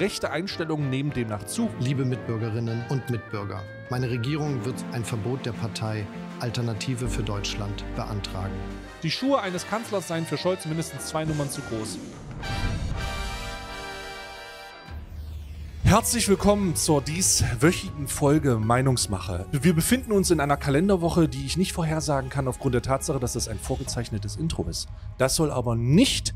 Rechte Einstellungen nehmen demnach zu. Liebe Mitbürgerinnen und Mitbürger, meine Regierung wird ein Verbot der Partei Alternative für Deutschland beantragen. Die Schuhe eines Kanzlers seien für Scholz mindestens zwei Nummern zu groß. Herzlich willkommen zur dieswöchigen Folge Meinungsmache. Wir befinden uns in einer Kalenderwoche, die ich nicht vorhersagen kann aufgrund der Tatsache, dass es ein vorgezeichnetes Intro ist. Das soll aber nicht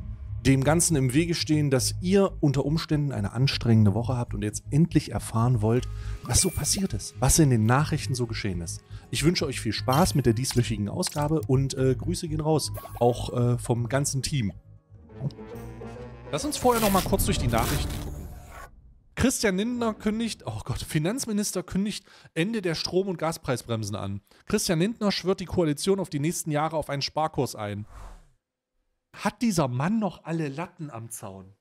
dem Ganzen im Wege stehen, dass ihr unter Umständen eine anstrengende Woche habt und jetzt endlich erfahren wollt, was so passiert ist, was in den Nachrichten so geschehen ist. Ich wünsche euch viel Spaß mit der dieswöchigen Ausgabe und äh, Grüße gehen raus, auch äh, vom ganzen Team. Lass uns vorher noch mal kurz durch die Nachrichten gucken. Christian Lindner kündigt, oh Gott, Finanzminister kündigt Ende der Strom- und Gaspreisbremsen an. Christian Lindner schwört die Koalition auf die nächsten Jahre auf einen Sparkurs ein hat dieser Mann noch alle Latten am Zaun?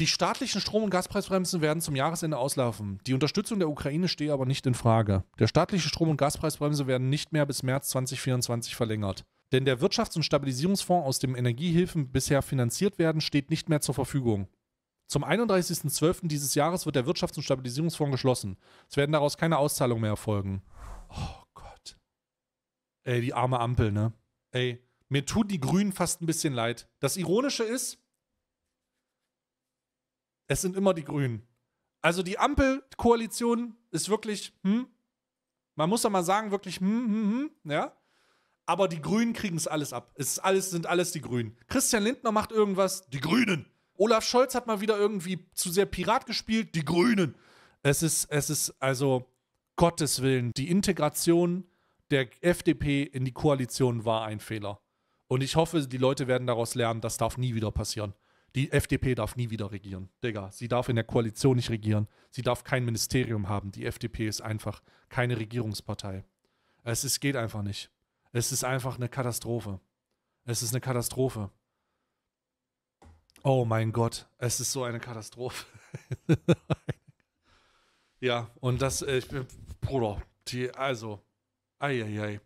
Die staatlichen Strom- und Gaspreisbremsen werden zum Jahresende auslaufen. Die Unterstützung der Ukraine stehe aber nicht in Frage. Der staatliche Strom- und Gaspreisbremse werden nicht mehr bis März 2024 verlängert. Denn der Wirtschafts- und Stabilisierungsfonds, aus dem Energiehilfen bisher finanziert werden, steht nicht mehr zur Verfügung. Zum 31.12. dieses Jahres wird der Wirtschafts- und Stabilisierungsfonds geschlossen. Es werden daraus keine Auszahlungen mehr erfolgen. Oh Gott. Ey, die arme Ampel, ne? Ey, mir tun die Grünen fast ein bisschen leid. Das Ironische ist, es sind immer die Grünen. Also die Ampelkoalition ist wirklich, hm, man muss ja mal sagen, wirklich, hm, hm, hm, hm, ja. Aber die Grünen kriegen es alles ab. Es alles, sind alles die Grünen. Christian Lindner macht irgendwas, die Grünen. Olaf Scholz hat mal wieder irgendwie zu sehr Pirat gespielt, die Grünen. Es ist, es ist also Gottes Willen, die Integration der FDP in die Koalition war ein Fehler. Und ich hoffe, die Leute werden daraus lernen, das darf nie wieder passieren. Die FDP darf nie wieder regieren. Digga, sie darf in der Koalition nicht regieren. Sie darf kein Ministerium haben. Die FDP ist einfach keine Regierungspartei. Es ist, geht einfach nicht. Es ist einfach eine Katastrophe. Es ist eine Katastrophe. Oh mein Gott, es ist so eine Katastrophe. ja, und das, äh, ich bin, Bruder, die, also, ei, ei, ei.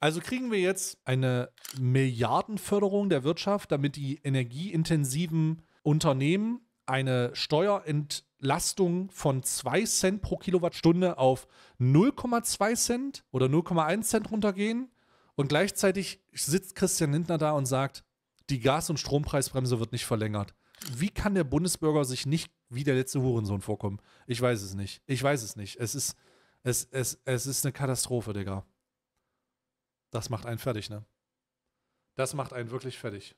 Also kriegen wir jetzt eine Milliardenförderung der Wirtschaft, damit die energieintensiven Unternehmen eine Steuerentlastung von 2 Cent pro Kilowattstunde auf 0,2 Cent oder 0,1 Cent runtergehen. Und gleichzeitig sitzt Christian Lindner da und sagt, die Gas- und Strompreisbremse wird nicht verlängert. Wie kann der Bundesbürger sich nicht wie der letzte Hurensohn vorkommen? Ich weiß es nicht. Ich weiß es nicht. Es ist, es, es, es ist eine Katastrophe, Digga das macht einen fertig, ne? Das macht einen wirklich fertig.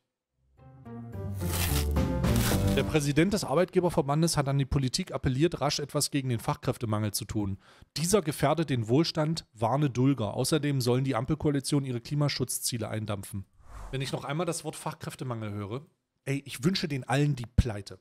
Der Präsident des Arbeitgeberverbandes hat an die Politik appelliert, rasch etwas gegen den Fachkräftemangel zu tun. Dieser gefährdet den Wohlstand, warne Dulger. Außerdem sollen die Ampelkoalition ihre Klimaschutzziele eindampfen. Wenn ich noch einmal das Wort Fachkräftemangel höre, ey, ich wünsche den allen die Pleite.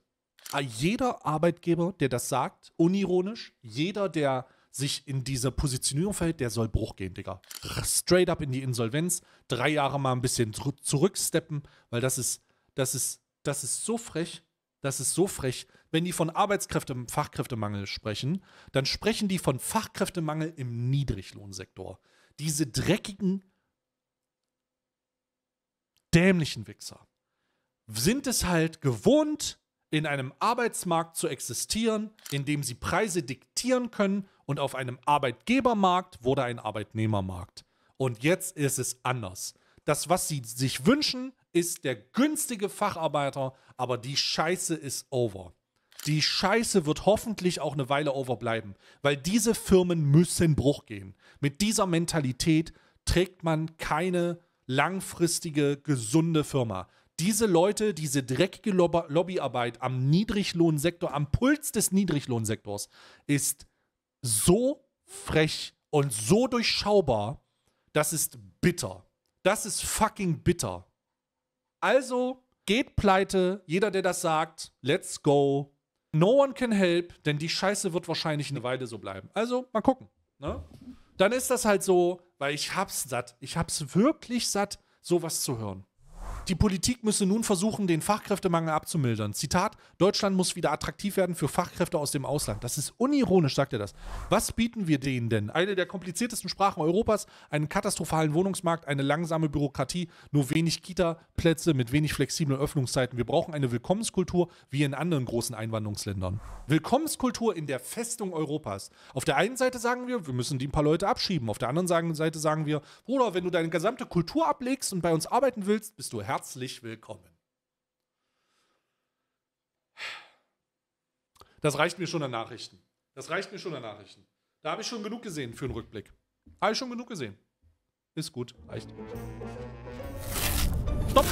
Ah, jeder Arbeitgeber, der das sagt, unironisch, jeder, der sich in dieser Positionierung verhält, der soll Bruch gehen, Digga. Straight up in die Insolvenz, drei Jahre mal ein bisschen zurücksteppen, weil das ist, das ist, das ist so frech. Das ist so frech. Wenn die von Arbeitskräfte, Fachkräftemangel sprechen, dann sprechen die von Fachkräftemangel im Niedriglohnsektor. Diese dreckigen, dämlichen Wichser sind es halt gewohnt, in einem Arbeitsmarkt zu existieren, in dem sie Preise diktieren können und auf einem Arbeitgebermarkt wurde ein Arbeitnehmermarkt. Und jetzt ist es anders. Das, was sie sich wünschen, ist der günstige Facharbeiter, aber die Scheiße ist over. Die Scheiße wird hoffentlich auch eine Weile over bleiben, weil diese Firmen müssen Bruch gehen. Mit dieser Mentalität trägt man keine langfristige, gesunde Firma. Diese Leute, diese dreckige Lobbyarbeit am Niedriglohnsektor, am Puls des Niedriglohnsektors, ist so frech und so durchschaubar, das ist bitter. Das ist fucking bitter. Also geht pleite, jeder, der das sagt, let's go. No one can help, denn die Scheiße wird wahrscheinlich eine Weile so bleiben. Also mal gucken. Ne? Dann ist das halt so, weil ich hab's satt. Ich hab's wirklich satt, sowas zu hören. Die Politik müsse nun versuchen, den Fachkräftemangel abzumildern. Zitat: Deutschland muss wieder attraktiv werden für Fachkräfte aus dem Ausland. Das ist unironisch, sagt er das. Was bieten wir denen denn? Eine der kompliziertesten Sprachen Europas, einen katastrophalen Wohnungsmarkt, eine langsame Bürokratie, nur wenig Kita-Plätze mit wenig flexiblen Öffnungszeiten. Wir brauchen eine Willkommenskultur wie in anderen großen Einwanderungsländern. Willkommenskultur in der Festung Europas. Auf der einen Seite sagen wir, wir müssen die ein paar Leute abschieben. Auf der anderen Seite sagen wir, Bruder, wenn du deine gesamte Kultur ablegst und bei uns arbeiten willst, bist du Herr herzlich willkommen. Das reicht mir schon an Nachrichten. Das reicht mir schon an Nachrichten. Da habe ich schon genug gesehen für einen Rückblick. Habe ich schon genug gesehen. Ist gut, reicht. Stopp!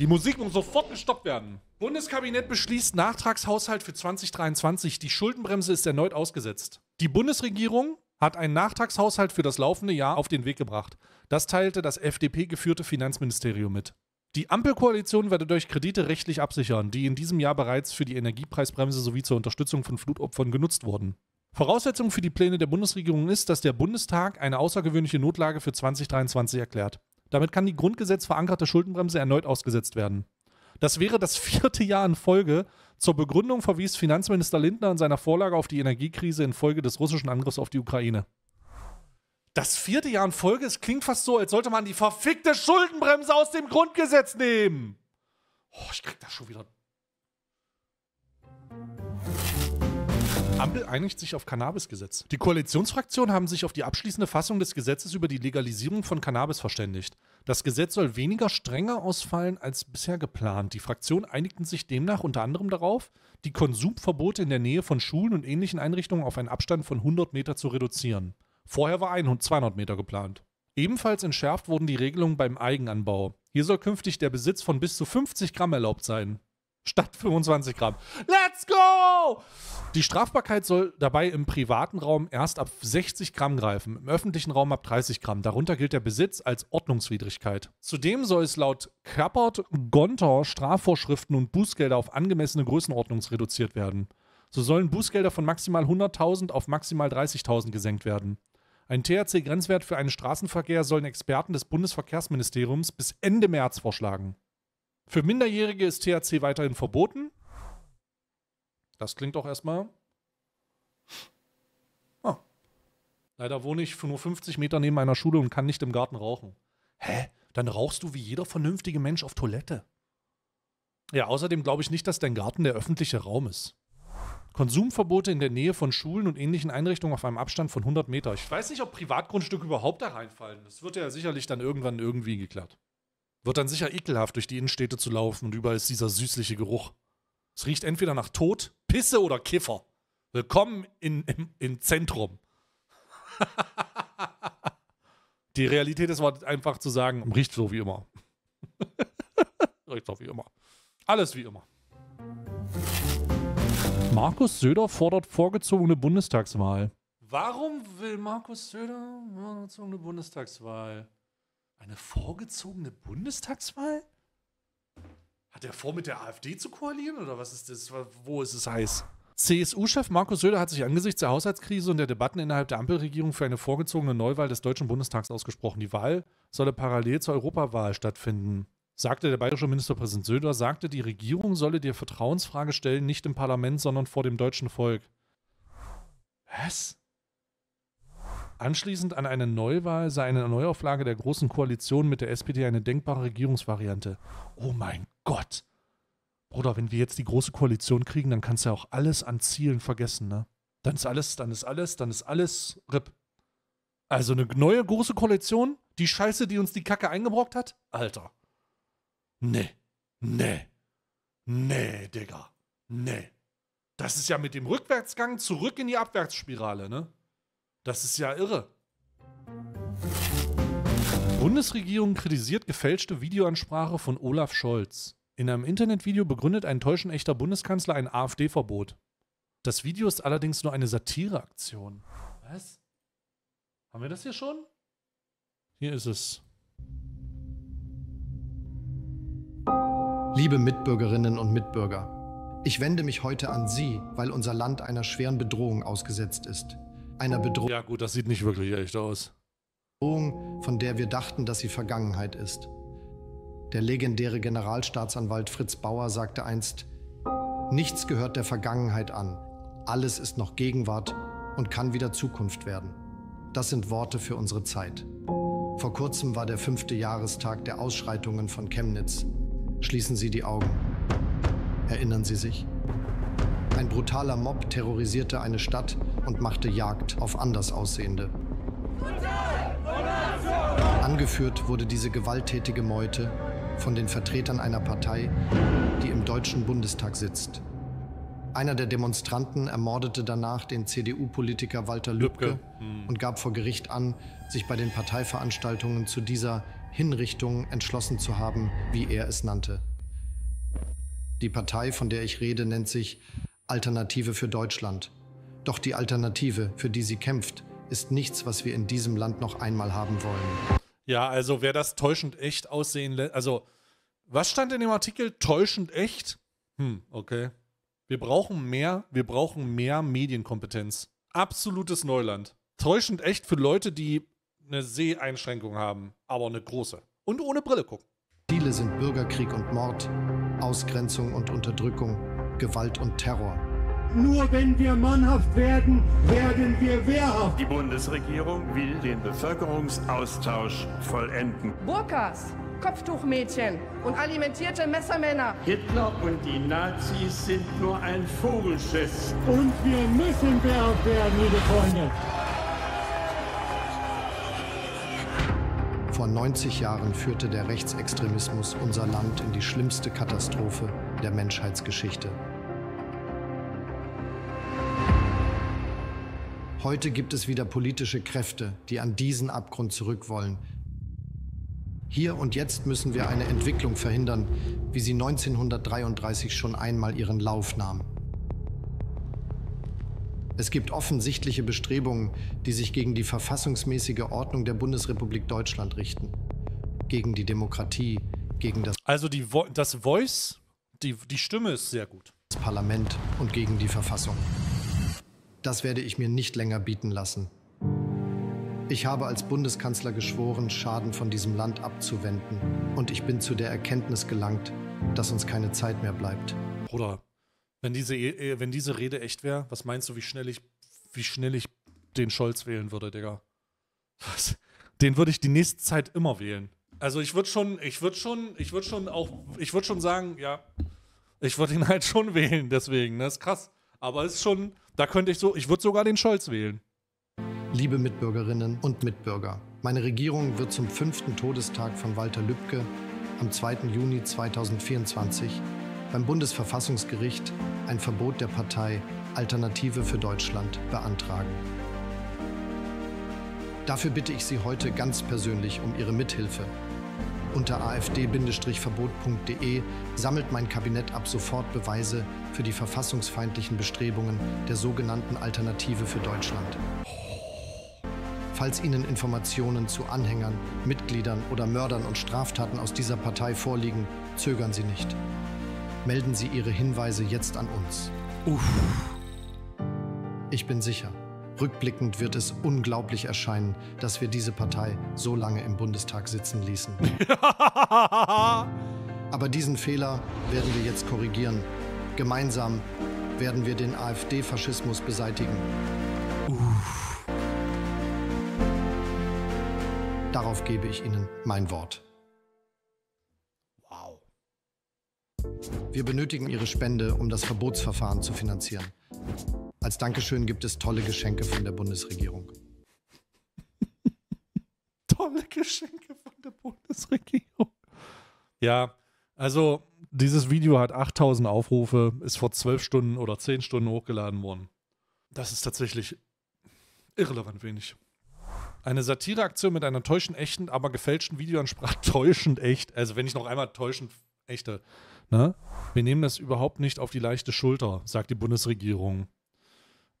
Die Musik muss sofort gestoppt werden. Bundeskabinett beschließt Nachtragshaushalt für 2023. Die Schuldenbremse ist erneut ausgesetzt. Die Bundesregierung hat einen Nachtragshaushalt für das laufende Jahr auf den Weg gebracht. Das teilte das FDP-geführte Finanzministerium mit. Die Ampelkoalition werde durch Kredite rechtlich absichern, die in diesem Jahr bereits für die Energiepreisbremse sowie zur Unterstützung von Flutopfern genutzt wurden. Voraussetzung für die Pläne der Bundesregierung ist, dass der Bundestag eine außergewöhnliche Notlage für 2023 erklärt. Damit kann die grundgesetzverankerte Schuldenbremse erneut ausgesetzt werden. Das wäre das vierte Jahr in Folge. Zur Begründung verwies Finanzminister Lindner in seiner Vorlage auf die Energiekrise infolge des russischen Angriffs auf die Ukraine. Das vierte Jahr in Folge, es klingt fast so, als sollte man die verfickte Schuldenbremse aus dem Grundgesetz nehmen. Oh, ich krieg das schon wieder. Ampel einigt sich auf Cannabisgesetz. Die Koalitionsfraktionen haben sich auf die abschließende Fassung des Gesetzes über die Legalisierung von Cannabis verständigt. Das Gesetz soll weniger strenger ausfallen als bisher geplant. Die Fraktionen einigten sich demnach unter anderem darauf, die Konsumverbote in der Nähe von Schulen und ähnlichen Einrichtungen auf einen Abstand von 100 Meter zu reduzieren. Vorher war 200 Meter geplant. Ebenfalls entschärft wurden die Regelungen beim Eigenanbau. Hier soll künftig der Besitz von bis zu 50 Gramm erlaubt sein. Statt 25 Gramm. Let's go! Die Strafbarkeit soll dabei im privaten Raum erst ab 60 Gramm greifen, im öffentlichen Raum ab 30 Gramm. Darunter gilt der Besitz als Ordnungswidrigkeit. Zudem soll es laut Kappert Gontor Strafvorschriften und Bußgelder auf angemessene Größenordnung reduziert werden. So sollen Bußgelder von maximal 100.000 auf maximal 30.000 gesenkt werden. Ein THC-Grenzwert für einen Straßenverkehr sollen Experten des Bundesverkehrsministeriums bis Ende März vorschlagen. Für Minderjährige ist THC weiterhin verboten. Das klingt doch erstmal. Oh. Leider wohne ich nur 50 Meter neben einer Schule und kann nicht im Garten rauchen. Hä? Dann rauchst du wie jeder vernünftige Mensch auf Toilette. Ja, außerdem glaube ich nicht, dass dein Garten der öffentliche Raum ist. Konsumverbote in der Nähe von Schulen und ähnlichen Einrichtungen auf einem Abstand von 100 Meter. Ich weiß nicht, ob Privatgrundstücke überhaupt da reinfallen. Das wird ja sicherlich dann irgendwann irgendwie geklärt. Wird dann sicher ekelhaft, durch die Innenstädte zu laufen und überall ist dieser süßliche Geruch. Es riecht entweder nach Tod, Pisse oder Kiffer. Willkommen in, im, im Zentrum. die Realität ist halt einfach zu sagen, riecht so wie immer. riecht so wie immer. Alles wie immer. Markus Söder fordert vorgezogene Bundestagswahl. Warum will Markus Söder vorgezogene Bundestagswahl? Eine vorgezogene Bundestagswahl? Hat er vor, mit der AfD zu koalieren oder was ist das? Wo ist es heiß? CSU-Chef Markus Söder hat sich angesichts der Haushaltskrise und der Debatten innerhalb der Ampelregierung für eine vorgezogene Neuwahl des Deutschen Bundestags ausgesprochen. Die Wahl solle parallel zur Europawahl stattfinden sagte der bayerische Ministerpräsident Söder, sagte, die Regierung solle dir Vertrauensfrage stellen, nicht im Parlament, sondern vor dem deutschen Volk. Was? Anschließend an eine Neuwahl sei eine Neuauflage der Großen Koalition mit der SPD eine denkbare Regierungsvariante. Oh mein Gott! Bruder, wenn wir jetzt die Große Koalition kriegen, dann kannst du ja auch alles an Zielen vergessen, ne? Dann ist alles, dann ist alles, dann ist alles RIP. Also eine neue Große Koalition? Die Scheiße, die uns die Kacke eingebrockt hat? Alter. Nee, nee, nee, Digga, nee. Das ist ja mit dem Rückwärtsgang zurück in die Abwärtsspirale, ne? Das ist ja irre. Bundesregierung kritisiert gefälschte Videoansprache von Olaf Scholz. In einem Internetvideo begründet ein täuschend echter Bundeskanzler ein AfD-Verbot. Das Video ist allerdings nur eine Satireaktion. Was? Haben wir das hier schon? Hier ist es. Liebe Mitbürgerinnen und Mitbürger, ich wende mich heute an Sie, weil unser Land einer schweren Bedrohung ausgesetzt ist. Einer Bedrohung. Ja, gut, das sieht nicht wirklich echt aus. Bedrohung, von der wir dachten, dass sie Vergangenheit ist. Der legendäre Generalstaatsanwalt Fritz Bauer sagte einst: Nichts gehört der Vergangenheit an. Alles ist noch Gegenwart und kann wieder Zukunft werden. Das sind Worte für unsere Zeit. Vor kurzem war der fünfte Jahrestag der Ausschreitungen von Chemnitz, Schließen Sie die Augen. Erinnern Sie sich? Ein brutaler Mob terrorisierte eine Stadt und machte Jagd auf Andersaussehende. Angeführt wurde diese gewalttätige Meute von den Vertretern einer Partei, die im Deutschen Bundestag sitzt. Einer der Demonstranten ermordete danach den CDU-Politiker Walter Lübcke, Lübcke. und gab vor Gericht an, sich bei den Parteiveranstaltungen zu dieser Hinrichtungen entschlossen zu haben, wie er es nannte. Die Partei, von der ich rede, nennt sich Alternative für Deutschland. Doch die Alternative, für die sie kämpft, ist nichts, was wir in diesem Land noch einmal haben wollen. Ja, also wer das täuschend echt aussehen lässt. Also, was stand in dem Artikel? Täuschend echt? Hm, okay. Wir brauchen mehr, wir brauchen mehr Medienkompetenz. Absolutes Neuland. Täuschend echt für Leute, die eine Seheinschränkung haben aber eine große. Und ohne Brille gucken. Ziele sind Bürgerkrieg und Mord, Ausgrenzung und Unterdrückung, Gewalt und Terror. Nur wenn wir mannhaft werden, werden wir wehrhaft. Die Bundesregierung will den Bevölkerungsaustausch vollenden. Burkas, Kopftuchmädchen und alimentierte Messermänner. Hitler und die Nazis sind nur ein Vogelschiss. Und wir müssen wehrhaft werden, liebe Freunde. Vor 90 Jahren führte der Rechtsextremismus unser Land in die schlimmste Katastrophe der Menschheitsgeschichte. Heute gibt es wieder politische Kräfte, die an diesen Abgrund zurück wollen. Hier und jetzt müssen wir eine Entwicklung verhindern, wie sie 1933 schon einmal ihren Lauf nahm. Es gibt offensichtliche Bestrebungen, die sich gegen die verfassungsmäßige Ordnung der Bundesrepublik Deutschland richten. Gegen die Demokratie, gegen das. Also die Vo das Voice, die, die Stimme ist sehr gut. Das Parlament und gegen die Verfassung. Das werde ich mir nicht länger bieten lassen. Ich habe als Bundeskanzler geschworen, Schaden von diesem Land abzuwenden. Und ich bin zu der Erkenntnis gelangt, dass uns keine Zeit mehr bleibt. Bruder, wenn diese, e, äh, wenn diese Rede echt wäre, was meinst du, wie schnell ich, wie schnell ich den Scholz wählen würde, Digga? Was? Den würde ich die nächste Zeit immer wählen. Also ich würde schon, ich würde schon, ich würde schon auch, ich würde schon sagen, ja, ich würde ihn halt schon wählen, deswegen, das ne? ist krass. Aber es ist schon, da könnte ich so, ich würde sogar den Scholz wählen. Liebe Mitbürgerinnen und Mitbürger, meine Regierung wird zum fünften Todestag von Walter Lübcke am 2. Juni 2024 beim Bundesverfassungsgericht ein Verbot der Partei Alternative für Deutschland beantragen. Dafür bitte ich Sie heute ganz persönlich um Ihre Mithilfe. Unter afd-verbot.de sammelt mein Kabinett ab sofort Beweise für die verfassungsfeindlichen Bestrebungen der sogenannten Alternative für Deutschland. Falls Ihnen Informationen zu Anhängern, Mitgliedern oder Mördern und Straftaten aus dieser Partei vorliegen, zögern Sie nicht. Melden Sie Ihre Hinweise jetzt an uns. Uff. Ich bin sicher, rückblickend wird es unglaublich erscheinen, dass wir diese Partei so lange im Bundestag sitzen ließen. Aber diesen Fehler werden wir jetzt korrigieren. Gemeinsam werden wir den AfD-Faschismus beseitigen. Uff. Darauf gebe ich Ihnen mein Wort. Wir benötigen Ihre Spende, um das Verbotsverfahren zu finanzieren. Als Dankeschön gibt es tolle Geschenke von der Bundesregierung. tolle Geschenke von der Bundesregierung. Ja, also dieses Video hat 8000 Aufrufe, ist vor 12 Stunden oder 10 Stunden hochgeladen worden. Das ist tatsächlich irrelevant wenig. Eine Satireaktion mit einer täuschend echten, aber gefälschten Videoansprache. Täuschend echt. Also wenn ich noch einmal täuschend echte Ne? Wir nehmen das überhaupt nicht auf die leichte Schulter, sagt die Bundesregierung.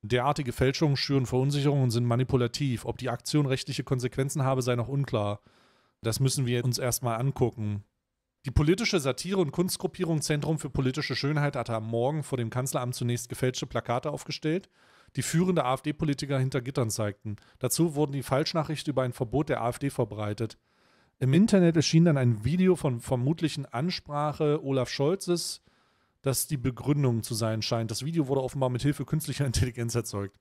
Derartige Fälschungen schüren Verunsicherung und sind manipulativ. Ob die Aktion rechtliche Konsequenzen habe, sei noch unklar. Das müssen wir uns erstmal angucken. Die politische Satire- und Kunstgruppierung Zentrum für politische Schönheit hatte am Morgen vor dem Kanzleramt zunächst gefälschte Plakate aufgestellt, die führende AfD-Politiker hinter Gittern zeigten. Dazu wurden die Falschnachrichten über ein Verbot der AfD verbreitet. Im Internet erschien dann ein Video von vermutlichen Ansprache Olaf Scholzes, das die Begründung zu sein scheint. Das Video wurde offenbar mit Hilfe künstlicher Intelligenz erzeugt.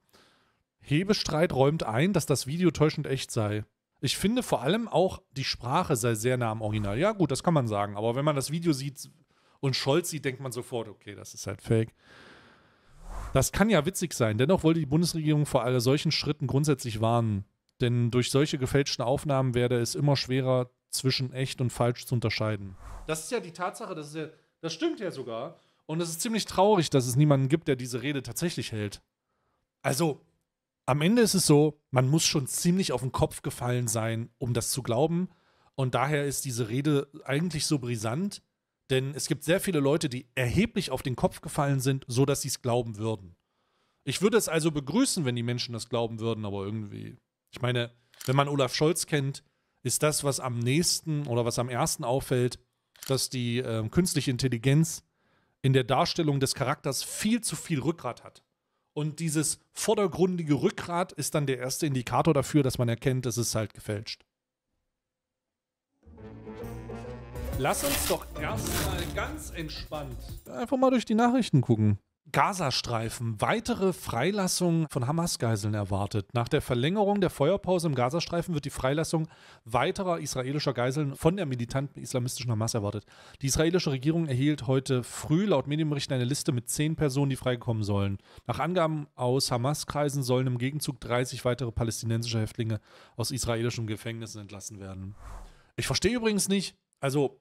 Hebestreit räumt ein, dass das Video täuschend echt sei. Ich finde vor allem auch, die Sprache sei sehr nah am Original. Ja, gut, das kann man sagen. Aber wenn man das Video sieht und Scholz sieht, denkt man sofort, okay, das ist halt fake. Das kann ja witzig sein. Dennoch wollte die Bundesregierung vor all solchen Schritten grundsätzlich warnen. Denn durch solche gefälschten Aufnahmen werde es immer schwerer, zwischen echt und falsch zu unterscheiden. Das ist ja die Tatsache, das, ja, das stimmt ja sogar. Und es ist ziemlich traurig, dass es niemanden gibt, der diese Rede tatsächlich hält. Also, am Ende ist es so, man muss schon ziemlich auf den Kopf gefallen sein, um das zu glauben. Und daher ist diese Rede eigentlich so brisant, denn es gibt sehr viele Leute, die erheblich auf den Kopf gefallen sind, sodass sie es glauben würden. Ich würde es also begrüßen, wenn die Menschen das glauben würden, aber irgendwie ich meine, wenn man Olaf Scholz kennt, ist das, was am nächsten oder was am ersten auffällt, dass die äh, künstliche Intelligenz in der Darstellung des Charakters viel zu viel Rückgrat hat. Und dieses vordergründige Rückgrat ist dann der erste Indikator dafür, dass man erkennt, es ist halt gefälscht. Lass uns doch erstmal ganz entspannt einfach mal durch die Nachrichten gucken. Gazastreifen weitere Freilassungen von Hamas-Geiseln erwartet. Nach der Verlängerung der Feuerpause im Gazastreifen wird die Freilassung weiterer israelischer Geiseln von der militanten islamistischen Hamas erwartet. Die israelische Regierung erhielt heute früh laut Medienberichten eine Liste mit zehn Personen, die freigekommen sollen. Nach Angaben aus Hamas-Kreisen sollen im Gegenzug 30 weitere palästinensische Häftlinge aus israelischen Gefängnissen entlassen werden. Ich verstehe übrigens nicht, also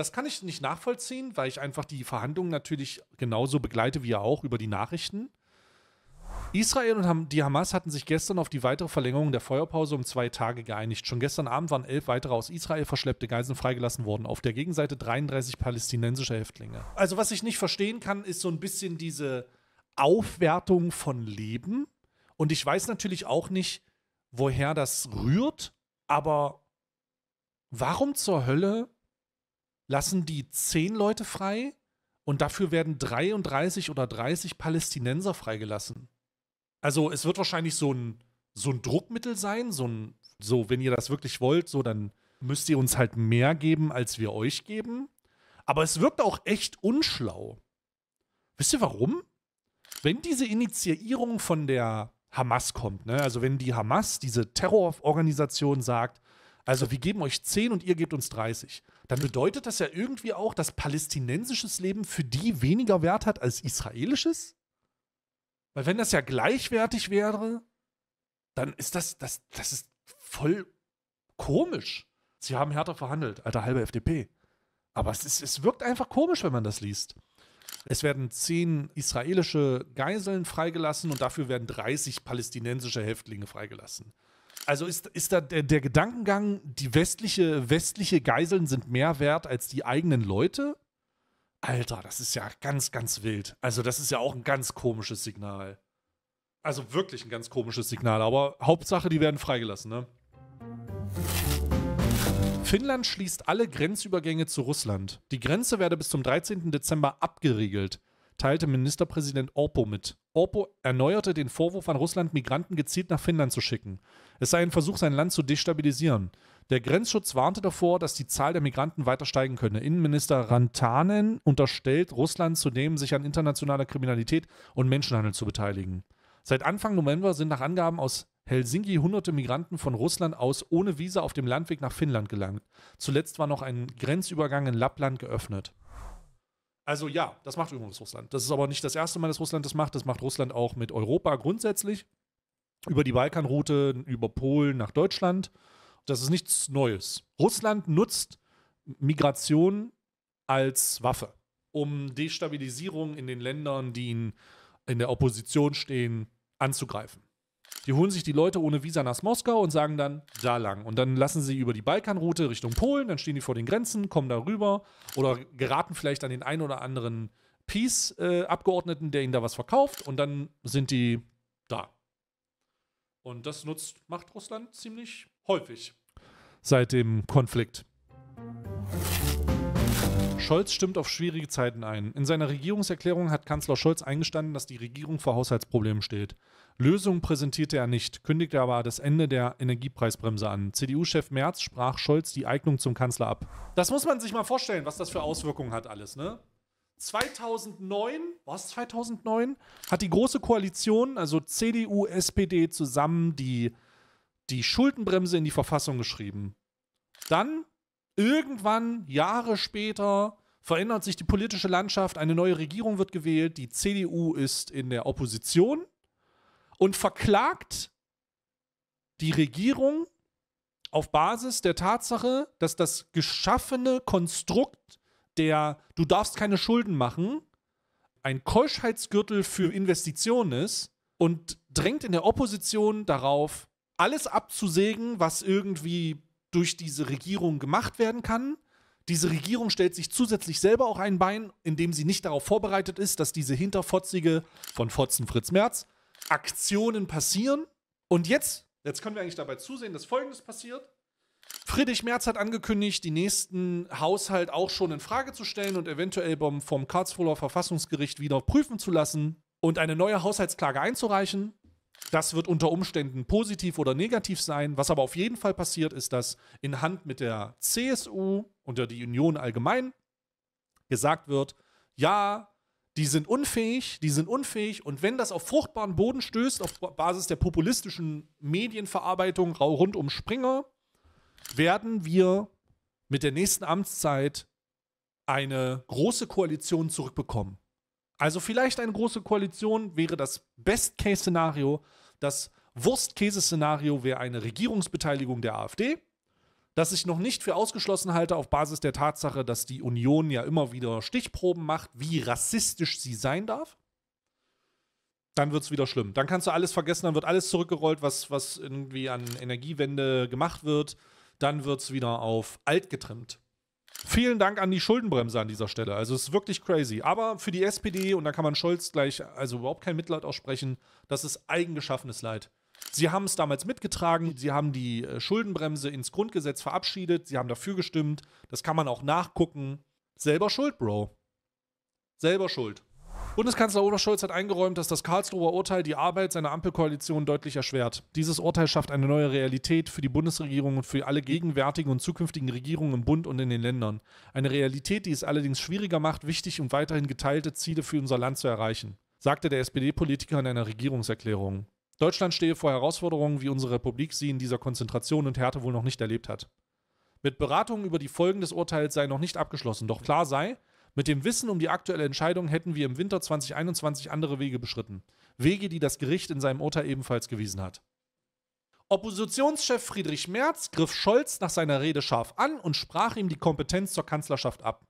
das kann ich nicht nachvollziehen, weil ich einfach die Verhandlungen natürlich genauso begleite wie er auch über die Nachrichten. Israel und die Hamas hatten sich gestern auf die weitere Verlängerung der Feuerpause um zwei Tage geeinigt. Schon gestern Abend waren elf weitere aus Israel verschleppte Geiseln freigelassen worden. Auf der Gegenseite 33 palästinensische Häftlinge. Also was ich nicht verstehen kann, ist so ein bisschen diese Aufwertung von Leben. Und ich weiß natürlich auch nicht, woher das rührt, aber warum zur Hölle lassen die zehn Leute frei und dafür werden 33 oder 30 Palästinenser freigelassen. Also es wird wahrscheinlich so ein, so ein Druckmittel sein, so ein, so, wenn ihr das wirklich wollt, so, dann müsst ihr uns halt mehr geben, als wir euch geben. Aber es wirkt auch echt unschlau. Wisst ihr warum? Wenn diese Initiierung von der Hamas kommt, ne? also wenn die Hamas, diese Terrororganisation sagt, also wir geben euch 10 und ihr gebt uns 30. Dann bedeutet das ja irgendwie auch, dass palästinensisches Leben für die weniger Wert hat als israelisches? Weil wenn das ja gleichwertig wäre, dann ist das, das, das ist voll komisch. Sie haben härter verhandelt, alter halbe FDP. Aber es, ist, es wirkt einfach komisch, wenn man das liest. Es werden zehn israelische Geiseln freigelassen und dafür werden 30 palästinensische Häftlinge freigelassen. Also ist, ist da der, der Gedankengang, die westliche, westliche Geiseln sind mehr wert als die eigenen Leute? Alter, das ist ja ganz, ganz wild. Also, das ist ja auch ein ganz komisches Signal. Also wirklich ein ganz komisches Signal, aber Hauptsache, die werden freigelassen, ne? Finnland schließt alle Grenzübergänge zu Russland. Die Grenze werde bis zum 13. Dezember abgeriegelt teilte Ministerpräsident Orpo mit. Orpo erneuerte den Vorwurf an Russland, Migranten gezielt nach Finnland zu schicken. Es sei ein Versuch, sein Land zu destabilisieren. Der Grenzschutz warnte davor, dass die Zahl der Migranten weiter steigen könne. Innenminister Rantanen unterstellt Russland zudem, sich an internationaler Kriminalität und Menschenhandel zu beteiligen. Seit Anfang November sind nach Angaben aus Helsinki hunderte Migranten von Russland aus ohne Visa auf dem Landweg nach Finnland gelangt. Zuletzt war noch ein Grenzübergang in Lappland geöffnet. Also ja, das macht übrigens Russland. Das ist aber nicht das erste Mal, dass Russland das macht. Das macht Russland auch mit Europa grundsätzlich. Über die Balkanroute, über Polen nach Deutschland. Das ist nichts Neues. Russland nutzt Migration als Waffe, um Destabilisierung in den Ländern, die in der Opposition stehen, anzugreifen. Die holen sich die Leute ohne Visa nach Moskau und sagen dann, da lang. Und dann lassen sie über die Balkanroute Richtung Polen, dann stehen die vor den Grenzen, kommen da rüber oder geraten vielleicht an den einen oder anderen Peace-Abgeordneten, der ihnen da was verkauft und dann sind die da. Und das nutzt, macht Russland ziemlich häufig. Seit dem Konflikt. Scholz stimmt auf schwierige Zeiten ein. In seiner Regierungserklärung hat Kanzler Scholz eingestanden, dass die Regierung vor Haushaltsproblemen steht. Lösungen präsentierte er nicht, kündigte aber das Ende der Energiepreisbremse an. CDU-Chef Merz sprach Scholz die Eignung zum Kanzler ab. Das muss man sich mal vorstellen, was das für Auswirkungen hat alles, ne? 2009, was 2009, hat die große Koalition, also CDU, SPD zusammen die, die Schuldenbremse in die Verfassung geschrieben. Dann irgendwann Jahre später verändert sich die politische Landschaft, eine neue Regierung wird gewählt, die CDU ist in der Opposition und verklagt die Regierung auf Basis der Tatsache, dass das geschaffene Konstrukt der Du darfst keine Schulden machen ein Keuschheitsgürtel für Investitionen ist und drängt in der Opposition darauf, alles abzusägen, was irgendwie durch diese Regierung gemacht werden kann diese Regierung stellt sich zusätzlich selber auch ein Bein, indem sie nicht darauf vorbereitet ist, dass diese hinterfotzige von Fotzen Fritz Merz Aktionen passieren. Und jetzt, jetzt können wir eigentlich dabei zusehen, dass Folgendes passiert. Friedrich Merz hat angekündigt, den nächsten Haushalt auch schon in Frage zu stellen und eventuell vom Karlsruher Verfassungsgericht wieder prüfen zu lassen und eine neue Haushaltsklage einzureichen. Das wird unter Umständen positiv oder negativ sein. Was aber auf jeden Fall passiert, ist, dass in Hand mit der CSU unter die Union allgemein gesagt wird, ja, die sind unfähig, die sind unfähig und wenn das auf fruchtbaren Boden stößt, auf Basis der populistischen Medienverarbeitung rund um Springer, werden wir mit der nächsten Amtszeit eine große Koalition zurückbekommen. Also vielleicht eine große Koalition wäre das Best-Case-Szenario. Das wurst case szenario wäre eine Regierungsbeteiligung der AfD das ich noch nicht für ausgeschlossen halte auf Basis der Tatsache, dass die Union ja immer wieder Stichproben macht, wie rassistisch sie sein darf. Dann wird es wieder schlimm. Dann kannst du alles vergessen, dann wird alles zurückgerollt, was, was irgendwie an Energiewende gemacht wird. Dann wird es wieder auf alt getrimmt. Vielen Dank an die Schuldenbremse an dieser Stelle. Also es ist wirklich crazy. Aber für die SPD, und da kann man Scholz gleich, also überhaupt kein Mitleid aussprechen, das ist eigengeschaffenes Leid. Sie haben es damals mitgetragen, sie haben die äh, Schuldenbremse ins Grundgesetz verabschiedet, sie haben dafür gestimmt, das kann man auch nachgucken. Selber schuld, Bro. Selber schuld. Bundeskanzler Olaf Scholz hat eingeräumt, dass das Karlsruher Urteil die Arbeit seiner Ampelkoalition deutlich erschwert. Dieses Urteil schafft eine neue Realität für die Bundesregierung und für alle gegenwärtigen und zukünftigen Regierungen im Bund und in den Ländern. Eine Realität, die es allerdings schwieriger macht, wichtig und weiterhin geteilte Ziele für unser Land zu erreichen, sagte der SPD-Politiker in einer Regierungserklärung. Deutschland stehe vor Herausforderungen, wie unsere Republik sie in dieser Konzentration und Härte wohl noch nicht erlebt hat. Mit Beratungen über die Folgen des Urteils sei noch nicht abgeschlossen, doch klar sei, mit dem Wissen um die aktuelle Entscheidung hätten wir im Winter 2021 andere Wege beschritten. Wege, die das Gericht in seinem Urteil ebenfalls gewiesen hat. Oppositionschef Friedrich Merz griff Scholz nach seiner Rede scharf an und sprach ihm die Kompetenz zur Kanzlerschaft ab.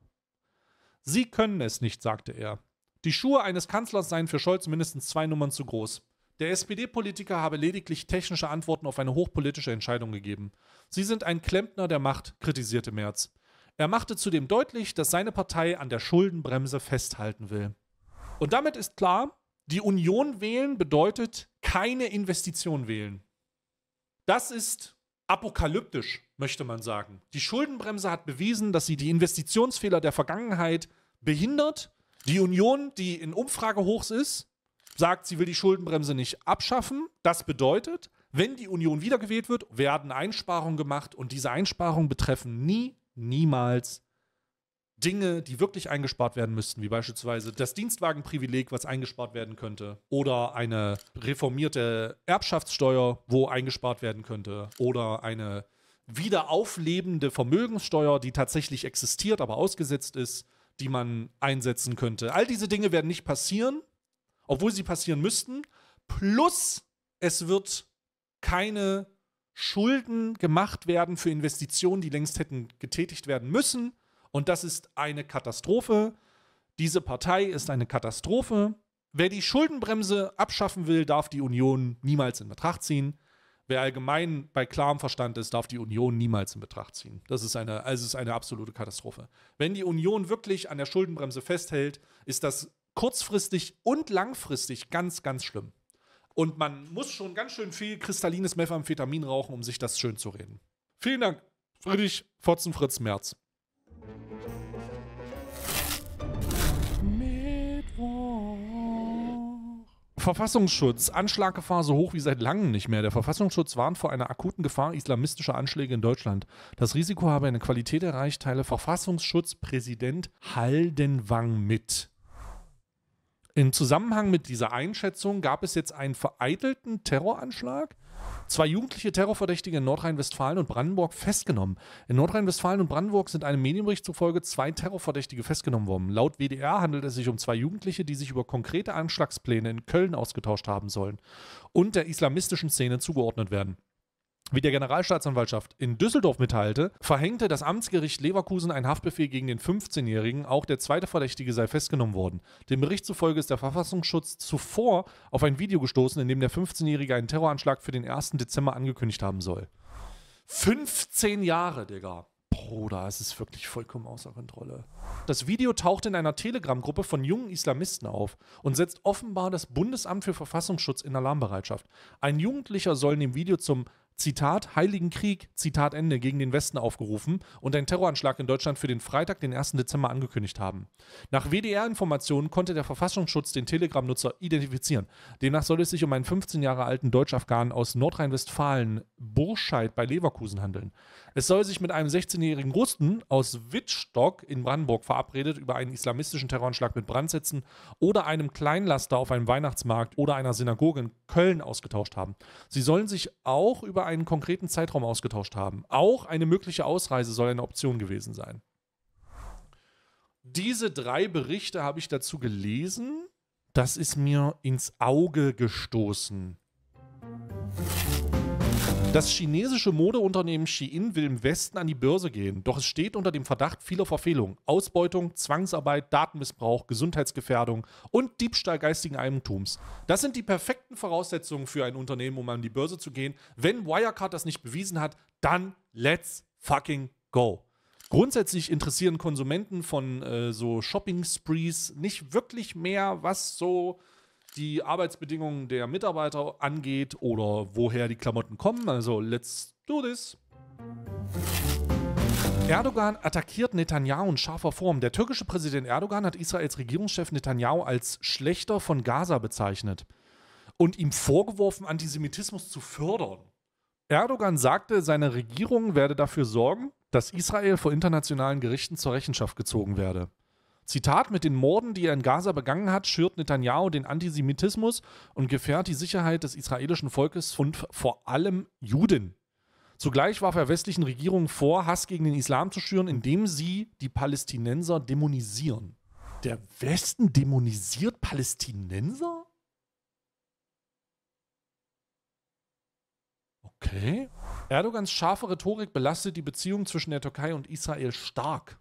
Sie können es nicht, sagte er. Die Schuhe eines Kanzlers seien für Scholz mindestens zwei Nummern zu groß. Der SPD-Politiker habe lediglich technische Antworten auf eine hochpolitische Entscheidung gegeben. Sie sind ein Klempner der Macht, kritisierte Merz. Er machte zudem deutlich, dass seine Partei an der Schuldenbremse festhalten will. Und damit ist klar, die Union wählen bedeutet keine Investition wählen. Das ist apokalyptisch, möchte man sagen. Die Schuldenbremse hat bewiesen, dass sie die Investitionsfehler der Vergangenheit behindert. Die Union, die in Umfrage hoch ist, sagt, sie will die Schuldenbremse nicht abschaffen. Das bedeutet, wenn die Union wiedergewählt wird, werden Einsparungen gemacht und diese Einsparungen betreffen nie, niemals Dinge, die wirklich eingespart werden müssten, wie beispielsweise das Dienstwagenprivileg, was eingespart werden könnte, oder eine reformierte Erbschaftssteuer, wo eingespart werden könnte, oder eine wiederauflebende Vermögenssteuer, die tatsächlich existiert, aber ausgesetzt ist, die man einsetzen könnte. All diese Dinge werden nicht passieren, obwohl sie passieren müssten. Plus, es wird keine Schulden gemacht werden für Investitionen, die längst hätten getätigt werden müssen. Und das ist eine Katastrophe. Diese Partei ist eine Katastrophe. Wer die Schuldenbremse abschaffen will, darf die Union niemals in Betracht ziehen. Wer allgemein bei klarem Verstand ist, darf die Union niemals in Betracht ziehen. Das ist eine, also ist eine absolute Katastrophe. Wenn die Union wirklich an der Schuldenbremse festhält, ist das kurzfristig und langfristig ganz, ganz schlimm. Und man muss schon ganz schön viel kristallines Methamphetamin rauchen, um sich das schön zu reden. Vielen Dank, Friedrich Fotzenfritz Merz. Verfassungsschutz. Anschlaggefahr so hoch wie seit langem nicht mehr. Der Verfassungsschutz warnt vor einer akuten Gefahr islamistischer Anschläge in Deutschland. Das Risiko habe eine Qualität erreicht, teile Verfassungsschutzpräsident Haldenwang mit. Im Zusammenhang mit dieser Einschätzung gab es jetzt einen vereitelten Terroranschlag. Zwei jugendliche Terrorverdächtige in Nordrhein-Westfalen und Brandenburg festgenommen. In Nordrhein-Westfalen und Brandenburg sind einem Medienbericht zufolge zwei Terrorverdächtige festgenommen worden. Laut WDR handelt es sich um zwei Jugendliche, die sich über konkrete Anschlagspläne in Köln ausgetauscht haben sollen und der islamistischen Szene zugeordnet werden. Wie der Generalstaatsanwaltschaft in Düsseldorf mitteilte, verhängte das Amtsgericht Leverkusen einen Haftbefehl gegen den 15-Jährigen, auch der zweite Verdächtige sei festgenommen worden. Dem Bericht zufolge ist der Verfassungsschutz zuvor auf ein Video gestoßen, in dem der 15-Jährige einen Terroranschlag für den 1. Dezember angekündigt haben soll. 15 Jahre, Digga. Bruder, es ist wirklich vollkommen außer Kontrolle. Das Video taucht in einer Telegram-Gruppe von jungen Islamisten auf und setzt offenbar das Bundesamt für Verfassungsschutz in Alarmbereitschaft. Ein Jugendlicher soll in dem Video zum Zitat, Heiligen Krieg, Zitat Ende, gegen den Westen aufgerufen und einen Terroranschlag in Deutschland für den Freitag, den 1. Dezember angekündigt haben. Nach WDR-Informationen konnte der Verfassungsschutz den Telegram-Nutzer identifizieren. Demnach soll es sich um einen 15 Jahre alten Deutschafghanen aus Nordrhein-Westfalen, Burscheid bei Leverkusen handeln. Es soll sich mit einem 16-jährigen Russen aus Wittstock in Brandenburg verabredet über einen islamistischen Terroranschlag mit Brandsätzen oder einem Kleinlaster auf einem Weihnachtsmarkt oder einer Synagoge in Köln ausgetauscht haben. Sie sollen sich auch über einen konkreten Zeitraum ausgetauscht haben. Auch eine mögliche Ausreise soll eine Option gewesen sein. Diese drei Berichte habe ich dazu gelesen. Das ist mir ins Auge gestoßen. Das chinesische Modeunternehmen Shein will im Westen an die Börse gehen, doch es steht unter dem Verdacht vieler Verfehlungen. Ausbeutung, Zwangsarbeit, Datenmissbrauch, Gesundheitsgefährdung und Diebstahl geistigen Eigentums. Das sind die perfekten Voraussetzungen für ein Unternehmen, um an die Börse zu gehen. Wenn Wirecard das nicht bewiesen hat, dann let's fucking go. Grundsätzlich interessieren Konsumenten von äh, so Shopping-Sprees nicht wirklich mehr, was so die Arbeitsbedingungen der Mitarbeiter angeht oder woher die Klamotten kommen. Also, let's do this. Erdogan attackiert Netanyahu in scharfer Form. Der türkische Präsident Erdogan hat Israels Regierungschef Netanyahu als Schlechter von Gaza bezeichnet und ihm vorgeworfen, Antisemitismus zu fördern. Erdogan sagte, seine Regierung werde dafür sorgen, dass Israel vor internationalen Gerichten zur Rechenschaft gezogen werde. Zitat, mit den Morden, die er in Gaza begangen hat, schürt Netanyahu den Antisemitismus und gefährdet die Sicherheit des israelischen Volkes und vor allem Juden. Zugleich warf er westlichen Regierungen vor, Hass gegen den Islam zu schüren, indem sie die Palästinenser dämonisieren. Der Westen dämonisiert Palästinenser? Okay. Erdogans scharfe Rhetorik belastet die Beziehung zwischen der Türkei und Israel stark.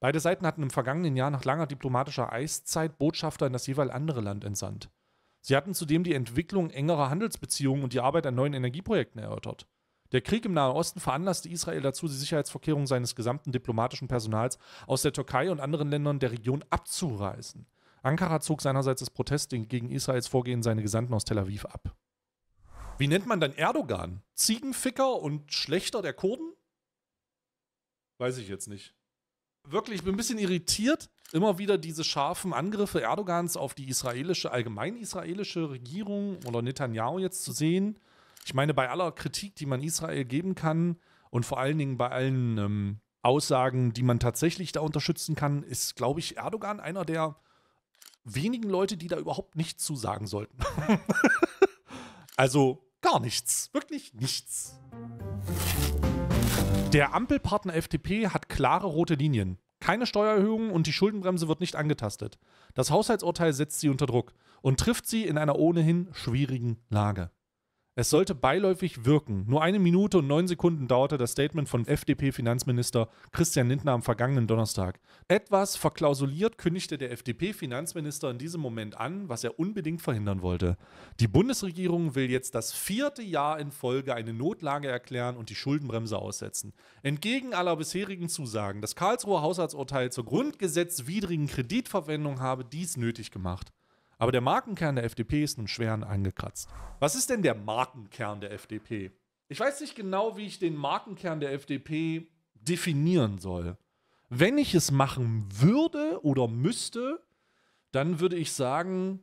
Beide Seiten hatten im vergangenen Jahr nach langer diplomatischer Eiszeit Botschafter in das jeweil andere Land entsandt. Sie hatten zudem die Entwicklung engerer Handelsbeziehungen und die Arbeit an neuen Energieprojekten erörtert. Der Krieg im Nahen Osten veranlasste Israel dazu, die Sicherheitsvorkehrungen seines gesamten diplomatischen Personals aus der Türkei und anderen Ländern der Region abzureißen. Ankara zog seinerseits das Protest gegen Israels Vorgehen seine Gesandten aus Tel Aviv ab. Wie nennt man dann Erdogan? Ziegenficker und Schlechter der Kurden? Weiß ich jetzt nicht wirklich, ich bin ein bisschen irritiert. Immer wieder diese scharfen Angriffe Erdogans auf die israelische, allgemein israelische Regierung oder Netanyahu jetzt zu sehen. Ich meine, bei aller Kritik, die man Israel geben kann und vor allen Dingen bei allen ähm, Aussagen, die man tatsächlich da unterstützen kann, ist, glaube ich, Erdogan einer der wenigen Leute, die da überhaupt nichts zu sagen sollten. also gar nichts, wirklich nichts. Der Ampelpartner FDP hat klare rote Linien. Keine Steuererhöhungen und die Schuldenbremse wird nicht angetastet. Das Haushaltsurteil setzt sie unter Druck und trifft sie in einer ohnehin schwierigen Lage. Es sollte beiläufig wirken. Nur eine Minute und neun Sekunden dauerte das Statement von FDP-Finanzminister Christian Lindner am vergangenen Donnerstag. Etwas verklausuliert kündigte der FDP-Finanzminister in diesem Moment an, was er unbedingt verhindern wollte. Die Bundesregierung will jetzt das vierte Jahr in Folge eine Notlage erklären und die Schuldenbremse aussetzen. Entgegen aller bisherigen Zusagen, das Karlsruher Haushaltsurteil zur grundgesetzwidrigen Kreditverwendung habe dies nötig gemacht. Aber der Markenkern der FDP ist nun schwer angekratzt. Was ist denn der Markenkern der FDP? Ich weiß nicht genau, wie ich den Markenkern der FDP definieren soll. Wenn ich es machen würde oder müsste, dann würde ich sagen,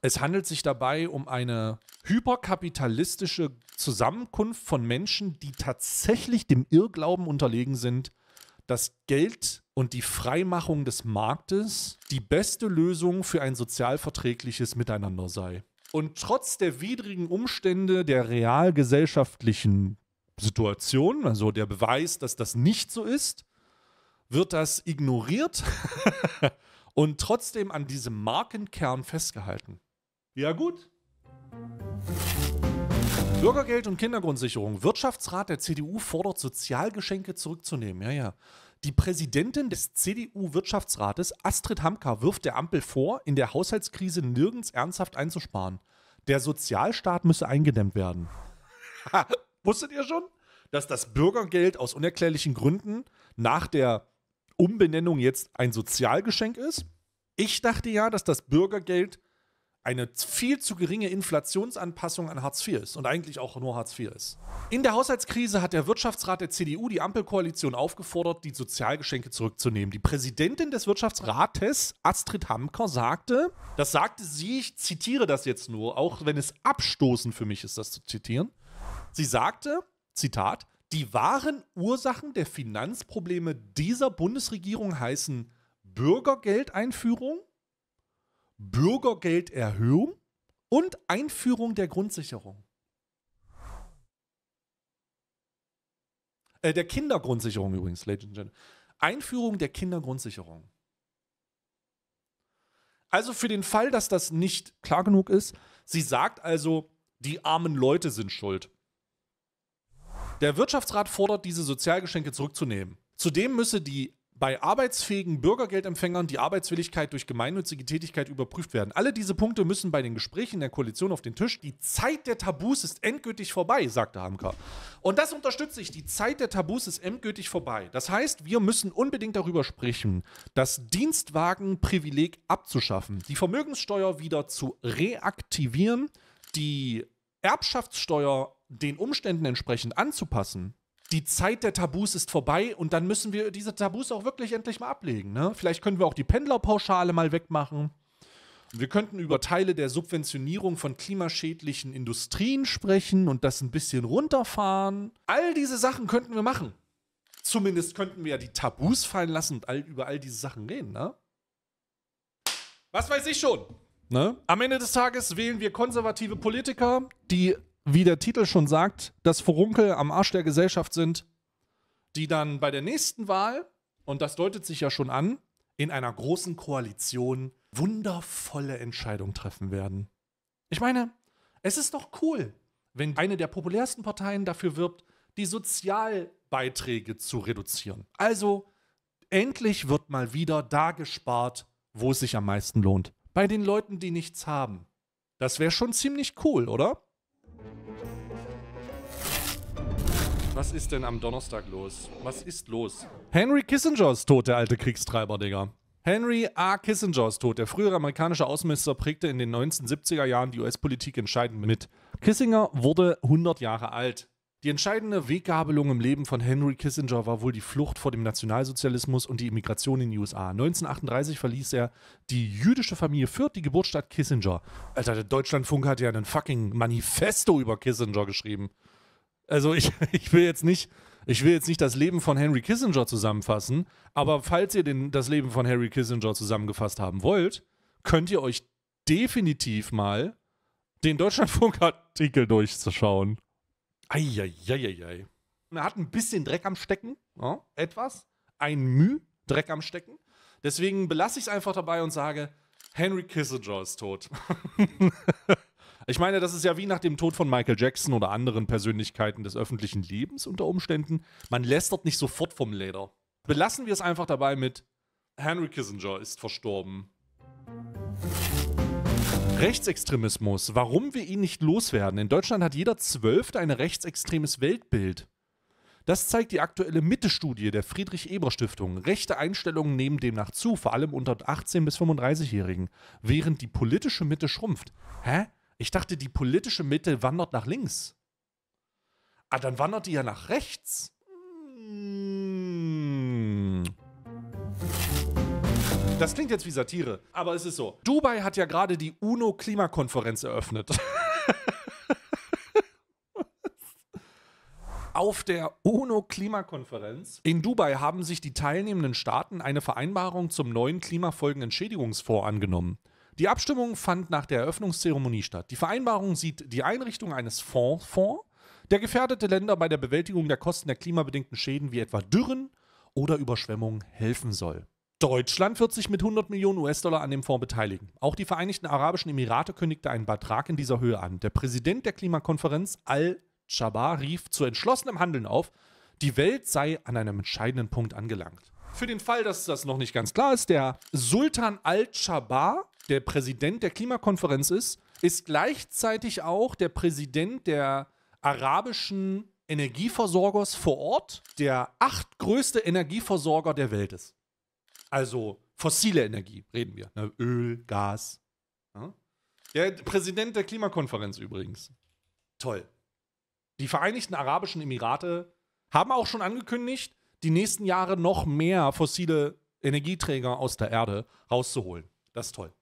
es handelt sich dabei um eine hyperkapitalistische Zusammenkunft von Menschen, die tatsächlich dem Irrglauben unterlegen sind, dass Geld und die Freimachung des Marktes die beste Lösung für ein sozialverträgliches Miteinander sei. Und trotz der widrigen Umstände der realgesellschaftlichen Situation, also der Beweis, dass das nicht so ist, wird das ignoriert und trotzdem an diesem Markenkern festgehalten. Ja gut. Bürgergeld und Kindergrundsicherung. Wirtschaftsrat der CDU fordert, Sozialgeschenke zurückzunehmen. Ja, ja. Die Präsidentin des CDU-Wirtschaftsrates, Astrid Hamka, wirft der Ampel vor, in der Haushaltskrise nirgends ernsthaft einzusparen. Der Sozialstaat müsse eingedämmt werden. Wusstet ihr schon, dass das Bürgergeld aus unerklärlichen Gründen nach der Umbenennung jetzt ein Sozialgeschenk ist? Ich dachte ja, dass das Bürgergeld eine viel zu geringe Inflationsanpassung an Hartz IV ist und eigentlich auch nur Hartz IV ist. In der Haushaltskrise hat der Wirtschaftsrat der CDU die Ampelkoalition aufgefordert, die Sozialgeschenke zurückzunehmen. Die Präsidentin des Wirtschaftsrates, Astrid Hamker, sagte, das sagte sie, ich zitiere das jetzt nur, auch wenn es abstoßend für mich ist, das zu zitieren. Sie sagte, Zitat, die wahren Ursachen der Finanzprobleme dieser Bundesregierung heißen Bürgergeldeinführung, Bürgergelderhöhung und Einführung der Grundsicherung. Äh, der Kindergrundsicherung übrigens, Ladies and Gentlemen. Einführung der Kindergrundsicherung. Also für den Fall, dass das nicht klar genug ist, sie sagt also, die armen Leute sind schuld. Der Wirtschaftsrat fordert, diese Sozialgeschenke zurückzunehmen. Zudem müsse die bei arbeitsfähigen Bürgergeldempfängern die Arbeitswilligkeit durch gemeinnützige Tätigkeit überprüft werden. Alle diese Punkte müssen bei den Gesprächen der Koalition auf den Tisch. Die Zeit der Tabus ist endgültig vorbei, sagte Hamka. Und das unterstütze ich. Die Zeit der Tabus ist endgültig vorbei. Das heißt, wir müssen unbedingt darüber sprechen, das Dienstwagenprivileg abzuschaffen, die Vermögenssteuer wieder zu reaktivieren, die Erbschaftssteuer den Umständen entsprechend anzupassen die Zeit der Tabus ist vorbei und dann müssen wir diese Tabus auch wirklich endlich mal ablegen. Ne? Vielleicht können wir auch die Pendlerpauschale mal wegmachen. Wir könnten über Teile der Subventionierung von klimaschädlichen Industrien sprechen und das ein bisschen runterfahren. All diese Sachen könnten wir machen. Zumindest könnten wir ja die Tabus fallen lassen und all, über all diese Sachen reden, ne? Was weiß ich schon. Ne? Am Ende des Tages wählen wir konservative Politiker, die wie der Titel schon sagt, dass Furunkel am Arsch der Gesellschaft sind, die dann bei der nächsten Wahl, und das deutet sich ja schon an, in einer großen Koalition wundervolle Entscheidungen treffen werden. Ich meine, es ist doch cool, wenn eine der populärsten Parteien dafür wirbt, die Sozialbeiträge zu reduzieren. Also endlich wird mal wieder da gespart, wo es sich am meisten lohnt. Bei den Leuten, die nichts haben. Das wäre schon ziemlich cool, oder? Was ist denn am Donnerstag los? Was ist los? Henry Kissinger ist tot, der alte Kriegstreiber, Digga. Henry A. Kissinger ist tot. Der frühere amerikanische Außenminister prägte in den 1970er Jahren die US-Politik entscheidend mit. Kissinger wurde 100 Jahre alt. Die entscheidende Weggabelung im Leben von Henry Kissinger war wohl die Flucht vor dem Nationalsozialismus und die Immigration in die USA. 1938 verließ er die jüdische Familie Fürth, die Geburtsstadt Kissinger. Alter, der Deutschlandfunk hat ja ein fucking Manifesto über Kissinger geschrieben. Also ich, ich will jetzt nicht, ich will jetzt nicht das Leben von Henry Kissinger zusammenfassen, aber falls ihr den, das Leben von Henry Kissinger zusammengefasst haben wollt, könnt ihr euch definitiv mal den Deutschlandfunk-Artikel durchzuschauen. Eieieiei. Er hat ein bisschen Dreck am Stecken, ja, etwas, ein Müh Dreck am Stecken. Deswegen belasse ich es einfach dabei und sage, Henry Kissinger ist tot. Ich meine, das ist ja wie nach dem Tod von Michael Jackson oder anderen Persönlichkeiten des öffentlichen Lebens unter Umständen. Man lästert nicht sofort vom Leder. Belassen wir es einfach dabei mit Henry Kissinger ist verstorben. Rechtsextremismus, warum wir ihn nicht loswerden. In Deutschland hat jeder Zwölfte ein rechtsextremes Weltbild. Das zeigt die aktuelle Mitte-Studie der Friedrich-Eber-Stiftung. Rechte Einstellungen nehmen demnach zu, vor allem unter 18- bis 35-Jährigen, während die politische Mitte schrumpft. Hä? Ich dachte, die politische Mitte wandert nach links. Ah, dann wandert die ja nach rechts. Mm. Das klingt jetzt wie Satire, aber es ist so. Dubai hat ja gerade die UNO-Klimakonferenz eröffnet. Auf der UNO-Klimakonferenz in Dubai haben sich die teilnehmenden Staaten eine Vereinbarung zum neuen Klimafolgenentschädigungsfonds angenommen. Die Abstimmung fand nach der Eröffnungszeremonie statt. Die Vereinbarung sieht die Einrichtung eines Fonds vor, der gefährdete Länder bei der Bewältigung der Kosten der klimabedingten Schäden wie etwa Dürren oder Überschwemmungen helfen soll. Deutschland wird sich mit 100 Millionen US-Dollar an dem Fonds beteiligen. Auch die Vereinigten Arabischen Emirate kündigte einen Beitrag in dieser Höhe an. Der Präsident der Klimakonferenz Al-Jabbar rief zu entschlossenem Handeln auf, die Welt sei an einem entscheidenden Punkt angelangt für den Fall, dass das noch nicht ganz klar ist, der Sultan al-Shabar, der Präsident der Klimakonferenz ist, ist gleichzeitig auch der Präsident der arabischen Energieversorgers vor Ort, der achtgrößte Energieversorger der Welt ist. Also fossile Energie reden wir. Ne? Öl, Gas. Ja? Ne? Der Präsident der Klimakonferenz übrigens. Toll. Die Vereinigten Arabischen Emirate haben auch schon angekündigt, die nächsten Jahre noch mehr fossile Energieträger aus der Erde rauszuholen. Das ist toll.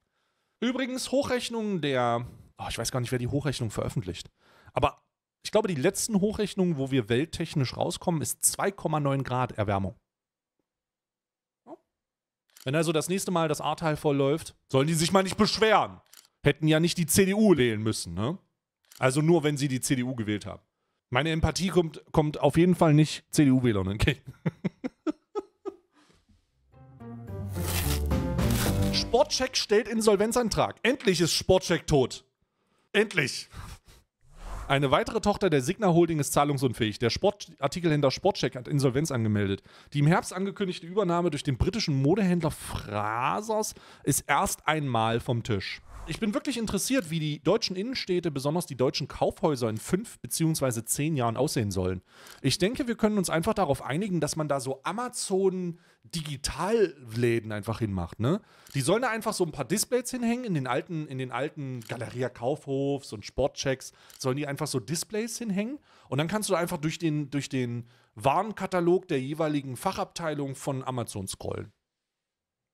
Übrigens, Hochrechnungen der, oh, ich weiß gar nicht, wer die Hochrechnung veröffentlicht, aber ich glaube, die letzten Hochrechnungen, wo wir welttechnisch rauskommen, ist 2,9 Grad Erwärmung. Wenn also das nächste Mal das Ahrtal voll läuft, sollen die sich mal nicht beschweren. Hätten ja nicht die CDU wählen müssen, ne? Also nur, wenn sie die CDU gewählt haben. Meine Empathie kommt, kommt auf jeden Fall nicht CDU-Wählern entgegen. Sportcheck stellt Insolvenzantrag. Endlich ist Sportcheck tot. Endlich. Eine weitere Tochter der Signa Holding ist zahlungsunfähig. Der Sportartikelhändler Sportcheck hat Insolvenz angemeldet. Die im Herbst angekündigte Übernahme durch den britischen Modehändler Frasers ist erst einmal vom Tisch ich bin wirklich interessiert, wie die deutschen Innenstädte, besonders die deutschen Kaufhäuser in fünf beziehungsweise zehn Jahren aussehen sollen. Ich denke, wir können uns einfach darauf einigen, dass man da so Amazon-Digitalläden einfach hinmacht. Ne? Die sollen da einfach so ein paar Displays hinhängen in den alten, in den alten Galeria Kaufhofs und Sportchecks. Sollen die einfach so Displays hinhängen und dann kannst du einfach durch den, durch den Warenkatalog der jeweiligen Fachabteilung von Amazon scrollen.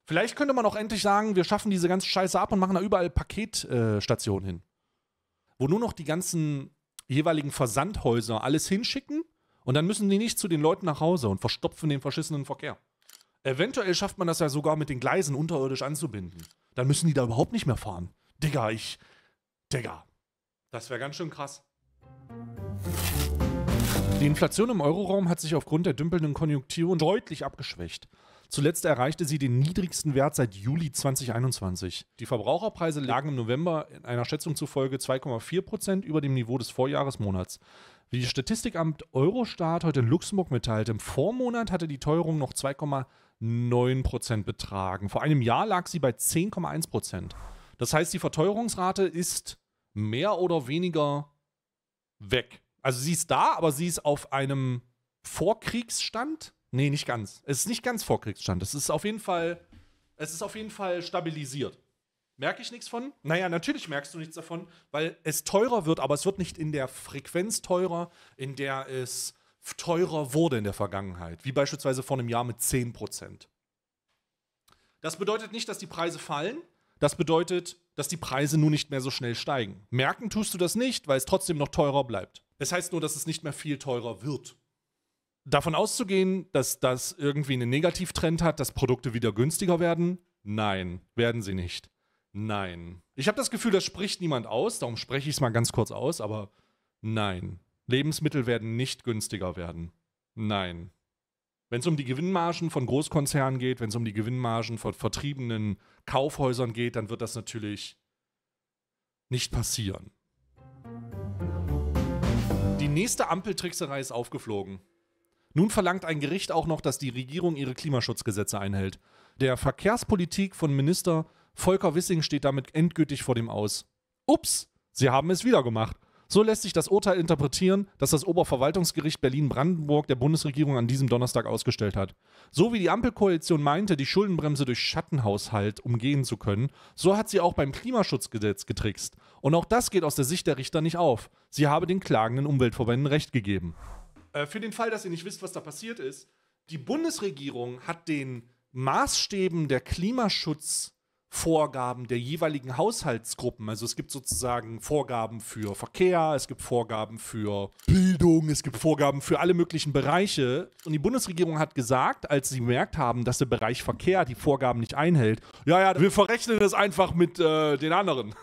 Vielleicht könnte man auch endlich sagen, wir schaffen diese ganze Scheiße ab und machen da überall Paketstationen äh, hin. Wo nur noch die ganzen jeweiligen Versandhäuser alles hinschicken und dann müssen die nicht zu den Leuten nach Hause und verstopfen den verschissenen Verkehr. Eventuell schafft man das ja sogar mit den Gleisen unterirdisch anzubinden. Dann müssen die da überhaupt nicht mehr fahren. Digga, ich. Digga. Das wäre ganz schön krass. Die Inflation im Euroraum hat sich aufgrund der dümpelnden Konjunktur deutlich abgeschwächt. Zuletzt erreichte sie den niedrigsten Wert seit Juli 2021. Die Verbraucherpreise lagen im November in einer Schätzung zufolge 2,4 Prozent über dem Niveau des Vorjahresmonats. Wie die Statistikamt Eurostat heute in Luxemburg mitteilte, im Vormonat hatte die Teuerung noch 2,9 Prozent betragen. Vor einem Jahr lag sie bei 10,1 Prozent. Das heißt, die Verteuerungsrate ist mehr oder weniger weg. Also sie ist da, aber sie ist auf einem Vorkriegsstand Nee, nicht ganz. Es ist nicht ganz Vorkriegsstand. Es ist auf jeden Fall, es ist auf jeden Fall stabilisiert. Merke ich nichts von? Naja, natürlich merkst du nichts davon, weil es teurer wird, aber es wird nicht in der Frequenz teurer, in der es teurer wurde in der Vergangenheit. Wie beispielsweise vor einem Jahr mit 10%. Das bedeutet nicht, dass die Preise fallen. Das bedeutet, dass die Preise nun nicht mehr so schnell steigen. Merken tust du das nicht, weil es trotzdem noch teurer bleibt. Es das heißt nur, dass es nicht mehr viel teurer wird davon auszugehen, dass das irgendwie einen Negativtrend hat, dass Produkte wieder günstiger werden? Nein, werden sie nicht. Nein. Ich habe das Gefühl, das spricht niemand aus, darum spreche ich es mal ganz kurz aus, aber nein. Lebensmittel werden nicht günstiger werden. Nein. Wenn es um die Gewinnmargen von Großkonzernen geht, wenn es um die Gewinnmargen von vertriebenen Kaufhäusern geht, dann wird das natürlich nicht passieren. Die nächste Ampeltrickserei ist aufgeflogen. Nun verlangt ein Gericht auch noch, dass die Regierung ihre Klimaschutzgesetze einhält. Der Verkehrspolitik von Minister Volker Wissing steht damit endgültig vor dem Aus. Ups, sie haben es wieder gemacht. So lässt sich das Urteil interpretieren, das das Oberverwaltungsgericht Berlin-Brandenburg der Bundesregierung an diesem Donnerstag ausgestellt hat. So wie die Ampelkoalition meinte, die Schuldenbremse durch Schattenhaushalt umgehen zu können, so hat sie auch beim Klimaschutzgesetz getrickst. Und auch das geht aus der Sicht der Richter nicht auf. Sie habe den klagenden Umweltverbänden Recht gegeben. Äh, für den Fall, dass ihr nicht wisst, was da passiert ist, die Bundesregierung hat den Maßstäben der Klimaschutzvorgaben der jeweiligen Haushaltsgruppen, also es gibt sozusagen Vorgaben für Verkehr, es gibt Vorgaben für Bildung, es gibt Vorgaben für alle möglichen Bereiche. Und die Bundesregierung hat gesagt, als sie gemerkt haben, dass der Bereich Verkehr die Vorgaben nicht einhält, ja, ja, wir verrechnen das einfach mit äh, den anderen.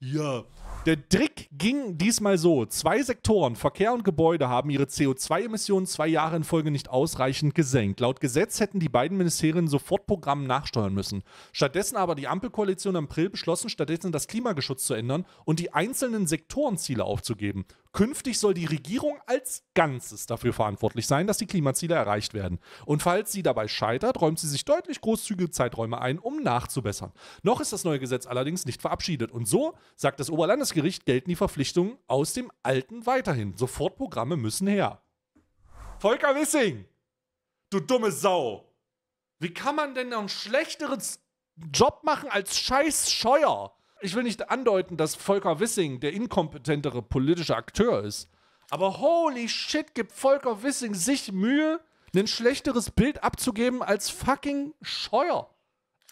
ja, der Trick ging diesmal so. Zwei Sektoren, Verkehr und Gebäude, haben ihre CO2-Emissionen zwei Jahre in Folge nicht ausreichend gesenkt. Laut Gesetz hätten die beiden Ministerien sofort Programmen nachsteuern müssen. Stattdessen aber die Ampelkoalition im April beschlossen, stattdessen das Klimageschutz zu ändern und die einzelnen Sektorenziele aufzugeben. Künftig soll die Regierung als Ganzes dafür verantwortlich sein, dass die Klimaziele erreicht werden. Und falls sie dabei scheitert, räumt sie sich deutlich großzügige Zeiträume ein, um nachzubessern. Noch ist das neue Gesetz allerdings nicht verabschiedet. Und so, sagt das Oberlandesgericht, gelten die Verpflichtungen aus dem alten weiterhin. Sofortprogramme müssen her. Volker Wissing, du dumme Sau. Wie kann man denn noch einen schlechteren Job machen als Scheiß Scheuer? ich will nicht andeuten, dass Volker Wissing der inkompetentere politische Akteur ist. Aber holy shit, gibt Volker Wissing sich Mühe, ein schlechteres Bild abzugeben als fucking Scheuer.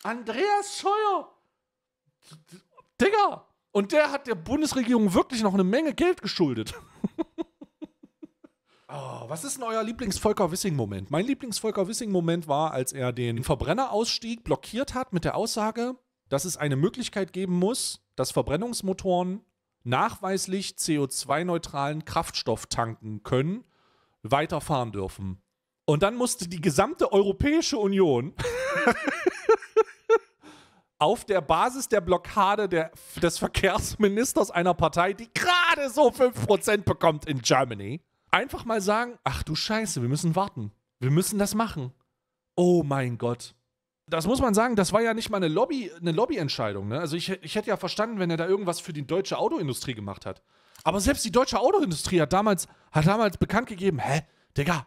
Andreas Scheuer! Digga! Und der hat der Bundesregierung wirklich noch eine Menge Geld geschuldet. oh, was ist denn euer Lieblings-Volker Wissing-Moment? Mein Lieblings-Volker Wissing-Moment war, als er den Verbrennerausstieg blockiert hat mit der Aussage, dass es eine Möglichkeit geben muss, dass Verbrennungsmotoren nachweislich CO2-neutralen Kraftstoff tanken können, weiterfahren dürfen. Und dann musste die gesamte Europäische Union auf der Basis der Blockade der, des Verkehrsministers einer Partei, die gerade so 5% bekommt in Germany, einfach mal sagen, ach du Scheiße, wir müssen warten. Wir müssen das machen. Oh mein Gott das muss man sagen, das war ja nicht mal eine, Lobby, eine Lobbyentscheidung. Ne? Also ich, ich hätte ja verstanden, wenn er da irgendwas für die deutsche Autoindustrie gemacht hat. Aber selbst die deutsche Autoindustrie hat damals, hat damals bekannt gegeben, hä, Digga,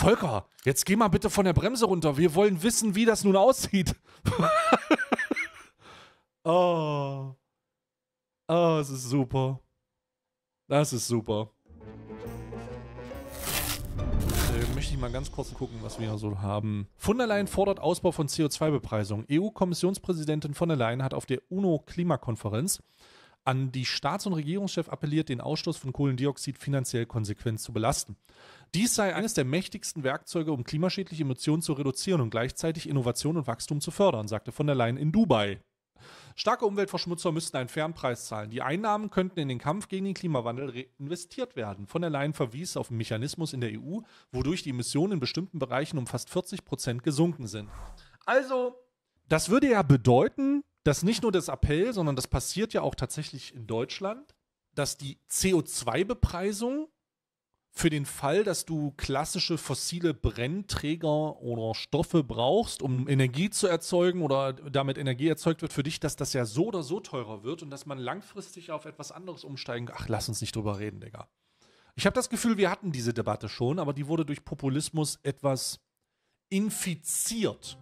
Volker, jetzt geh mal bitte von der Bremse runter. Wir wollen wissen, wie das nun aussieht. oh. Oh, es ist super. Das ist super. mal ganz kurz gucken, was wir hier so haben. Von der Leyen fordert Ausbau von CO2-Bepreisung. EU-Kommissionspräsidentin von der Leyen hat auf der UNO-Klimakonferenz an die Staats- und Regierungschef appelliert, den Ausstoß von Kohlendioxid finanziell konsequent zu belasten. Dies sei eines der mächtigsten Werkzeuge, um klimaschädliche Emissionen zu reduzieren und gleichzeitig Innovation und Wachstum zu fördern, sagte von der Leyen in Dubai. Starke Umweltverschmutzer müssten einen fairen Preis zahlen. Die Einnahmen könnten in den Kampf gegen den Klimawandel reinvestiert werden. Von der Leyen verwies auf einen Mechanismus in der EU, wodurch die Emissionen in bestimmten Bereichen um fast 40 Prozent gesunken sind. Also, das würde ja bedeuten, dass nicht nur das Appell, sondern das passiert ja auch tatsächlich in Deutschland, dass die CO2-Bepreisung für den Fall, dass du klassische fossile Brennträger oder Stoffe brauchst, um Energie zu erzeugen oder damit Energie erzeugt wird für dich, dass das ja so oder so teurer wird und dass man langfristig auf etwas anderes umsteigen. kann. Ach, lass uns nicht drüber reden, Digga. Ich habe das Gefühl, wir hatten diese Debatte schon, aber die wurde durch Populismus etwas infiziert.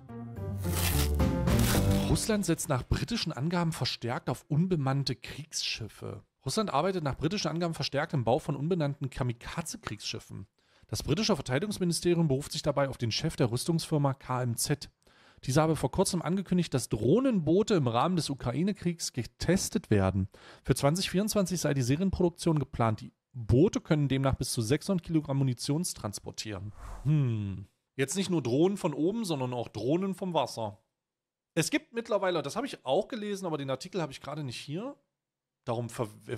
Russland setzt nach britischen Angaben verstärkt auf unbemannte Kriegsschiffe. Russland arbeitet nach britischen Angaben verstärkt im Bau von unbenannten Kamikaze-Kriegsschiffen. Das britische Verteidigungsministerium beruft sich dabei auf den Chef der Rüstungsfirma KMZ. Dieser habe vor kurzem angekündigt, dass Drohnenboote im Rahmen des Ukraine-Kriegs getestet werden. Für 2024 sei die Serienproduktion geplant. Die Boote können demnach bis zu 600 Kilogramm Munition transportieren. Hm. Jetzt nicht nur Drohnen von oben, sondern auch Drohnen vom Wasser. Es gibt mittlerweile, das habe ich auch gelesen, aber den Artikel habe ich gerade nicht hier, darum äh, äh,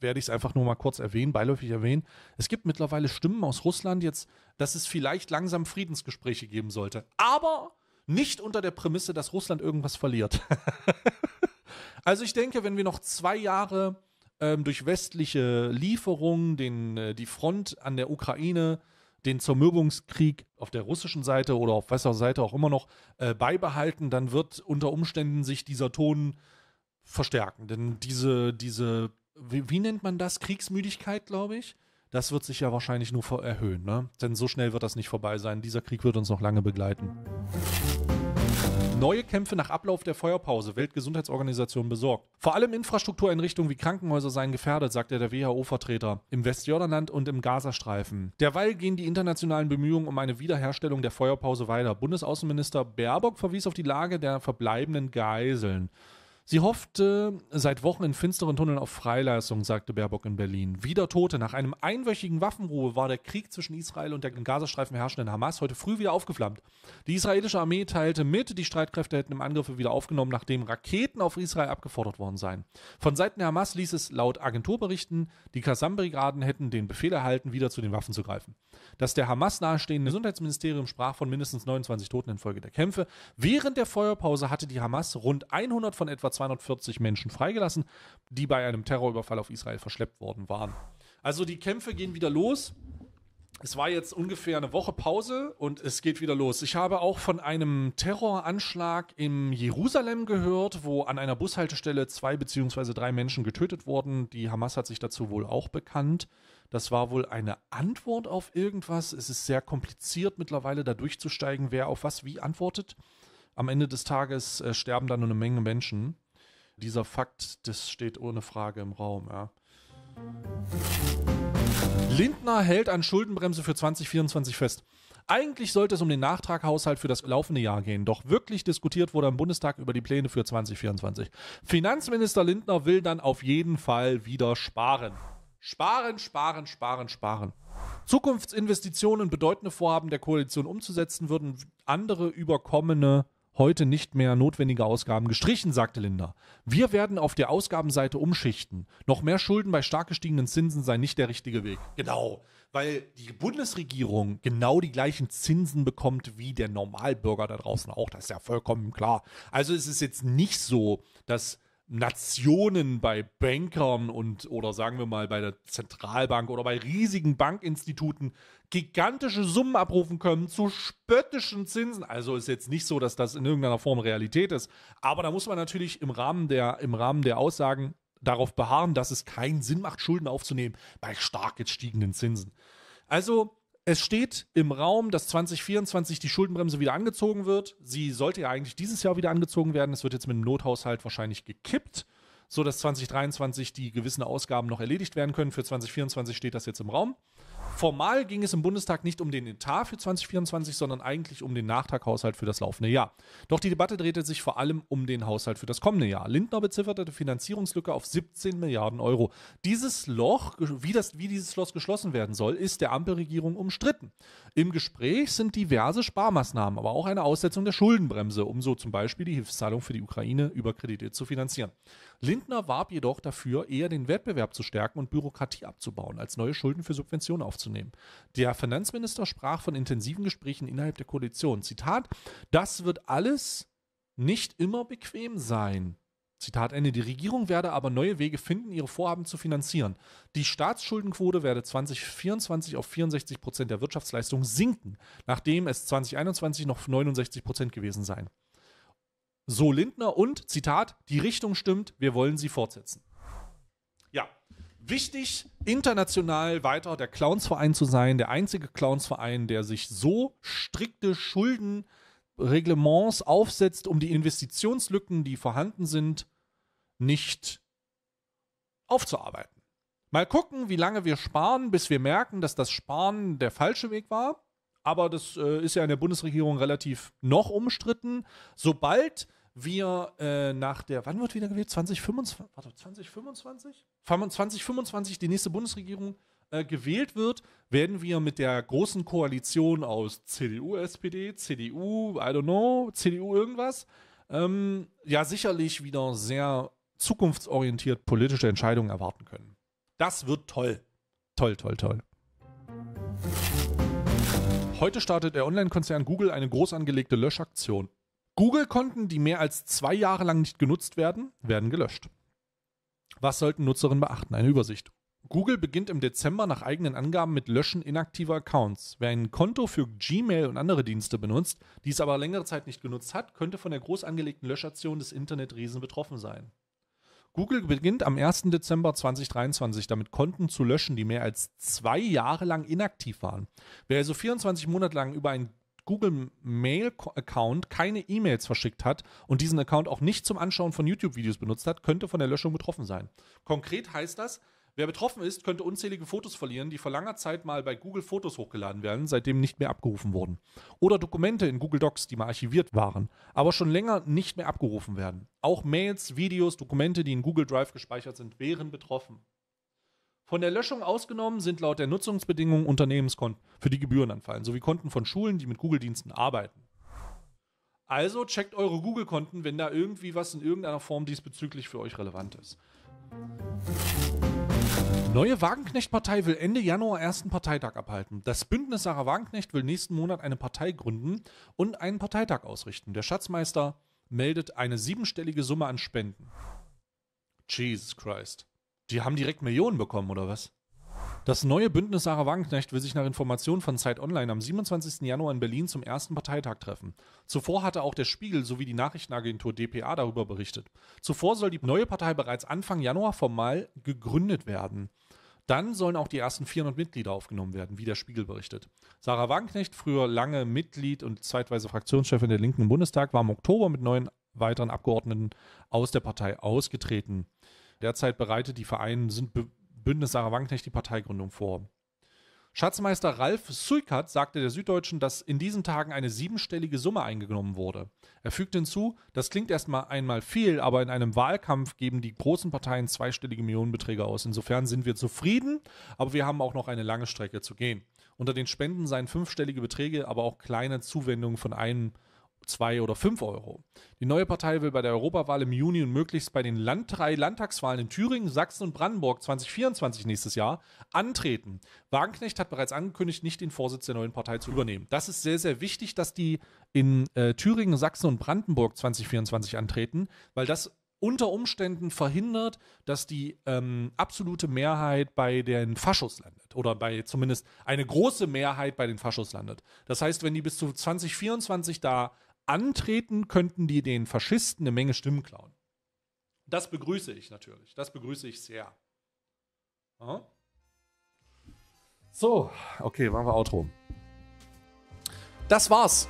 werde ich es einfach nur mal kurz erwähnen, beiläufig erwähnen. Es gibt mittlerweile Stimmen aus Russland jetzt, dass es vielleicht langsam Friedensgespräche geben sollte. Aber nicht unter der Prämisse, dass Russland irgendwas verliert. also ich denke, wenn wir noch zwei Jahre ähm, durch westliche Lieferungen den, äh, die Front an der Ukraine den Zermürbungskrieg auf der russischen Seite oder auf welcher Seite auch immer noch äh, beibehalten, dann wird unter Umständen sich dieser Ton verstärken. Denn diese, diese, wie, wie nennt man das? Kriegsmüdigkeit, glaube ich. Das wird sich ja wahrscheinlich nur erhöhen, ne? Denn so schnell wird das nicht vorbei sein. Dieser Krieg wird uns noch lange begleiten. Neue Kämpfe nach Ablauf der Feuerpause, Weltgesundheitsorganisation besorgt. Vor allem Infrastruktureinrichtungen wie Krankenhäuser seien gefährdet, sagte der WHO-Vertreter im Westjordanland und im Gazastreifen. Derweil gehen die internationalen Bemühungen um eine Wiederherstellung der Feuerpause weiter. Bundesaußenminister Baerbock verwies auf die Lage der verbleibenden Geiseln. Sie hoffte seit Wochen in finsteren Tunneln auf Freileistung, sagte Baerbock in Berlin. Wieder Tote. Nach einem einwöchigen Waffenruhe war der Krieg zwischen Israel und der im Gazastreifen herrschenden Hamas heute früh wieder aufgeflammt. Die israelische Armee teilte mit, die Streitkräfte hätten im Angriffe wieder aufgenommen, nachdem Raketen auf Israel abgefordert worden seien. Von Seiten der Hamas ließ es laut Agenturberichten, die Kassam-Brigaden hätten den Befehl erhalten, wieder zu den Waffen zu greifen. Das der Hamas nahestehende Gesundheitsministerium sprach von mindestens 29 Toten infolge der Kämpfe. Während der Feuerpause hatte die Hamas rund 100 von etwa 240 Menschen freigelassen, die bei einem Terrorüberfall auf Israel verschleppt worden waren. Also die Kämpfe gehen wieder los. Es war jetzt ungefähr eine Woche Pause und es geht wieder los. Ich habe auch von einem Terroranschlag in Jerusalem gehört, wo an einer Bushaltestelle zwei bzw. drei Menschen getötet wurden. Die Hamas hat sich dazu wohl auch bekannt. Das war wohl eine Antwort auf irgendwas. Es ist sehr kompliziert mittlerweile da durchzusteigen, wer auf was wie antwortet. Am Ende des Tages äh, sterben dann nur eine Menge Menschen dieser Fakt, das steht ohne Frage im Raum. Ja. Lindner hält an Schuldenbremse für 2024 fest. Eigentlich sollte es um den Nachtraghaushalt für das laufende Jahr gehen, doch wirklich diskutiert wurde im Bundestag über die Pläne für 2024. Finanzminister Lindner will dann auf jeden Fall wieder sparen. Sparen, sparen, sparen, sparen. Zukunftsinvestitionen bedeutende Vorhaben der Koalition umzusetzen würden andere überkommene heute nicht mehr notwendige Ausgaben gestrichen, sagte Linda. Wir werden auf der Ausgabenseite umschichten. Noch mehr Schulden bei stark gestiegenen Zinsen sei nicht der richtige Weg. Genau, weil die Bundesregierung genau die gleichen Zinsen bekommt wie der Normalbürger da draußen auch. Das ist ja vollkommen klar. Also es ist jetzt nicht so, dass Nationen bei Bankern und oder sagen wir mal bei der Zentralbank oder bei riesigen Bankinstituten gigantische Summen abrufen können zu spöttischen Zinsen. Also ist jetzt nicht so, dass das in irgendeiner Form Realität ist, aber da muss man natürlich im Rahmen der im Rahmen der Aussagen darauf beharren, dass es keinen Sinn macht, Schulden aufzunehmen bei stark gestiegenen Zinsen. Also es steht im Raum, dass 2024 die Schuldenbremse wieder angezogen wird. Sie sollte ja eigentlich dieses Jahr wieder angezogen werden. Es wird jetzt mit dem Nothaushalt wahrscheinlich gekippt, sodass 2023 die gewissen Ausgaben noch erledigt werden können. Für 2024 steht das jetzt im Raum. Formal ging es im Bundestag nicht um den Etat für 2024, sondern eigentlich um den Nachtraghaushalt für das laufende Jahr. Doch die Debatte drehte sich vor allem um den Haushalt für das kommende Jahr. Lindner bezifferte die Finanzierungslücke auf 17 Milliarden Euro. Dieses Loch, wie, das, wie dieses Loch geschlossen werden soll, ist der Ampelregierung umstritten. Im Gespräch sind diverse Sparmaßnahmen, aber auch eine Aussetzung der Schuldenbremse, um so zum Beispiel die Hilfszahlung für die Ukraine über Kredite zu finanzieren. Lindner warb jedoch dafür, eher den Wettbewerb zu stärken und Bürokratie abzubauen, als neue Schulden für Subventionen aufzunehmen. Der Finanzminister sprach von intensiven Gesprächen innerhalb der Koalition. Zitat, das wird alles nicht immer bequem sein. Zitat Ende. Die Regierung werde aber neue Wege finden, ihre Vorhaben zu finanzieren. Die Staatsschuldenquote werde 2024 auf 64 Prozent der Wirtschaftsleistung sinken, nachdem es 2021 noch 69 Prozent gewesen seien. So Lindner und, Zitat, die Richtung stimmt, wir wollen sie fortsetzen. Ja, wichtig, international weiter der Clownsverein zu sein, der einzige Clownsverein, der sich so strikte Schuldenreglements aufsetzt, um die Investitionslücken, die vorhanden sind, nicht aufzuarbeiten. Mal gucken, wie lange wir sparen, bis wir merken, dass das Sparen der falsche Weg war. Aber das äh, ist ja in der Bundesregierung relativ noch umstritten. Sobald wir äh, nach der, wann wird wieder gewählt? 2025? Warte, 2025? 2025 die nächste Bundesregierung äh, gewählt wird, werden wir mit der großen Koalition aus CDU, SPD, CDU, I don't know, CDU irgendwas, ähm, ja sicherlich wieder sehr zukunftsorientiert politische Entscheidungen erwarten können. Das wird toll. Toll, toll, toll. Heute startet der Online-Konzern Google eine groß angelegte Löschaktion. Google-Konten, die mehr als zwei Jahre lang nicht genutzt werden, werden gelöscht. Was sollten Nutzerinnen beachten? Eine Übersicht. Google beginnt im Dezember nach eigenen Angaben mit Löschen inaktiver Accounts. Wer ein Konto für Gmail und andere Dienste benutzt, die es aber längere Zeit nicht genutzt hat, könnte von der groß angelegten Löschaktion des Internetriesen betroffen sein. Google beginnt am 1. Dezember 2023 damit Konten zu löschen, die mehr als zwei Jahre lang inaktiv waren. Wer also 24 Monate lang über ein Google Mail Account keine E-Mails verschickt hat und diesen Account auch nicht zum Anschauen von YouTube Videos benutzt hat, könnte von der Löschung betroffen sein. Konkret heißt das, wer betroffen ist, könnte unzählige Fotos verlieren, die vor langer Zeit mal bei Google Fotos hochgeladen werden, seitdem nicht mehr abgerufen wurden. Oder Dokumente in Google Docs, die mal archiviert waren, aber schon länger nicht mehr abgerufen werden. Auch Mails, Videos, Dokumente, die in Google Drive gespeichert sind, wären betroffen. Von der Löschung ausgenommen sind laut der Nutzungsbedingungen Unternehmenskonten, für die Gebühren anfallen, sowie Konten von Schulen, die mit Google-Diensten arbeiten. Also checkt eure Google-Konten, wenn da irgendwie was in irgendeiner Form diesbezüglich für euch relevant ist. Neue Wagenknecht-Partei will Ende Januar ersten Parteitag abhalten. Das Bündnis Sarah Wagenknecht will nächsten Monat eine Partei gründen und einen Parteitag ausrichten. Der Schatzmeister meldet eine siebenstellige Summe an Spenden. Jesus Christ. Die haben direkt Millionen bekommen, oder was? Das neue Bündnis Sarah Wagenknecht will sich nach Informationen von Zeit Online am 27. Januar in Berlin zum ersten Parteitag treffen. Zuvor hatte auch der Spiegel sowie die Nachrichtenagentur dpa darüber berichtet. Zuvor soll die neue Partei bereits Anfang Januar formal gegründet werden. Dann sollen auch die ersten 400 Mitglieder aufgenommen werden, wie der Spiegel berichtet. Sarah Wagenknecht, früher lange Mitglied und zeitweise Fraktionschefin der Linken im Bundestag, war im Oktober mit neun weiteren Abgeordneten aus der Partei ausgetreten. Derzeit bereitet die Verein sind Bündnis Sarah Wanknecht die Parteigründung vor. Schatzmeister Ralf Suikert sagte der Süddeutschen, dass in diesen Tagen eine siebenstellige Summe eingenommen wurde. Er fügte hinzu, das klingt erstmal einmal viel, aber in einem Wahlkampf geben die großen Parteien zweistellige Millionenbeträge aus. Insofern sind wir zufrieden, aber wir haben auch noch eine lange Strecke zu gehen. Unter den Spenden seien fünfstellige Beträge, aber auch kleine Zuwendungen von einem 2 oder 5 Euro. Die neue Partei will bei der Europawahl im Juni und möglichst bei den Land drei Landtagswahlen in Thüringen, Sachsen und Brandenburg 2024 nächstes Jahr antreten. Wagenknecht hat bereits angekündigt, nicht den Vorsitz der neuen Partei zu übernehmen. Das ist sehr, sehr wichtig, dass die in äh, Thüringen, Sachsen und Brandenburg 2024 antreten, weil das unter Umständen verhindert, dass die ähm, absolute Mehrheit bei den Faschos landet oder bei zumindest eine große Mehrheit bei den Faschos landet. Das heißt, wenn die bis zu 2024 da antreten, könnten die den Faschisten eine Menge Stimmen klauen. Das begrüße ich natürlich. Das begrüße ich sehr. Aha. So, okay, machen wir Outro. Das war's.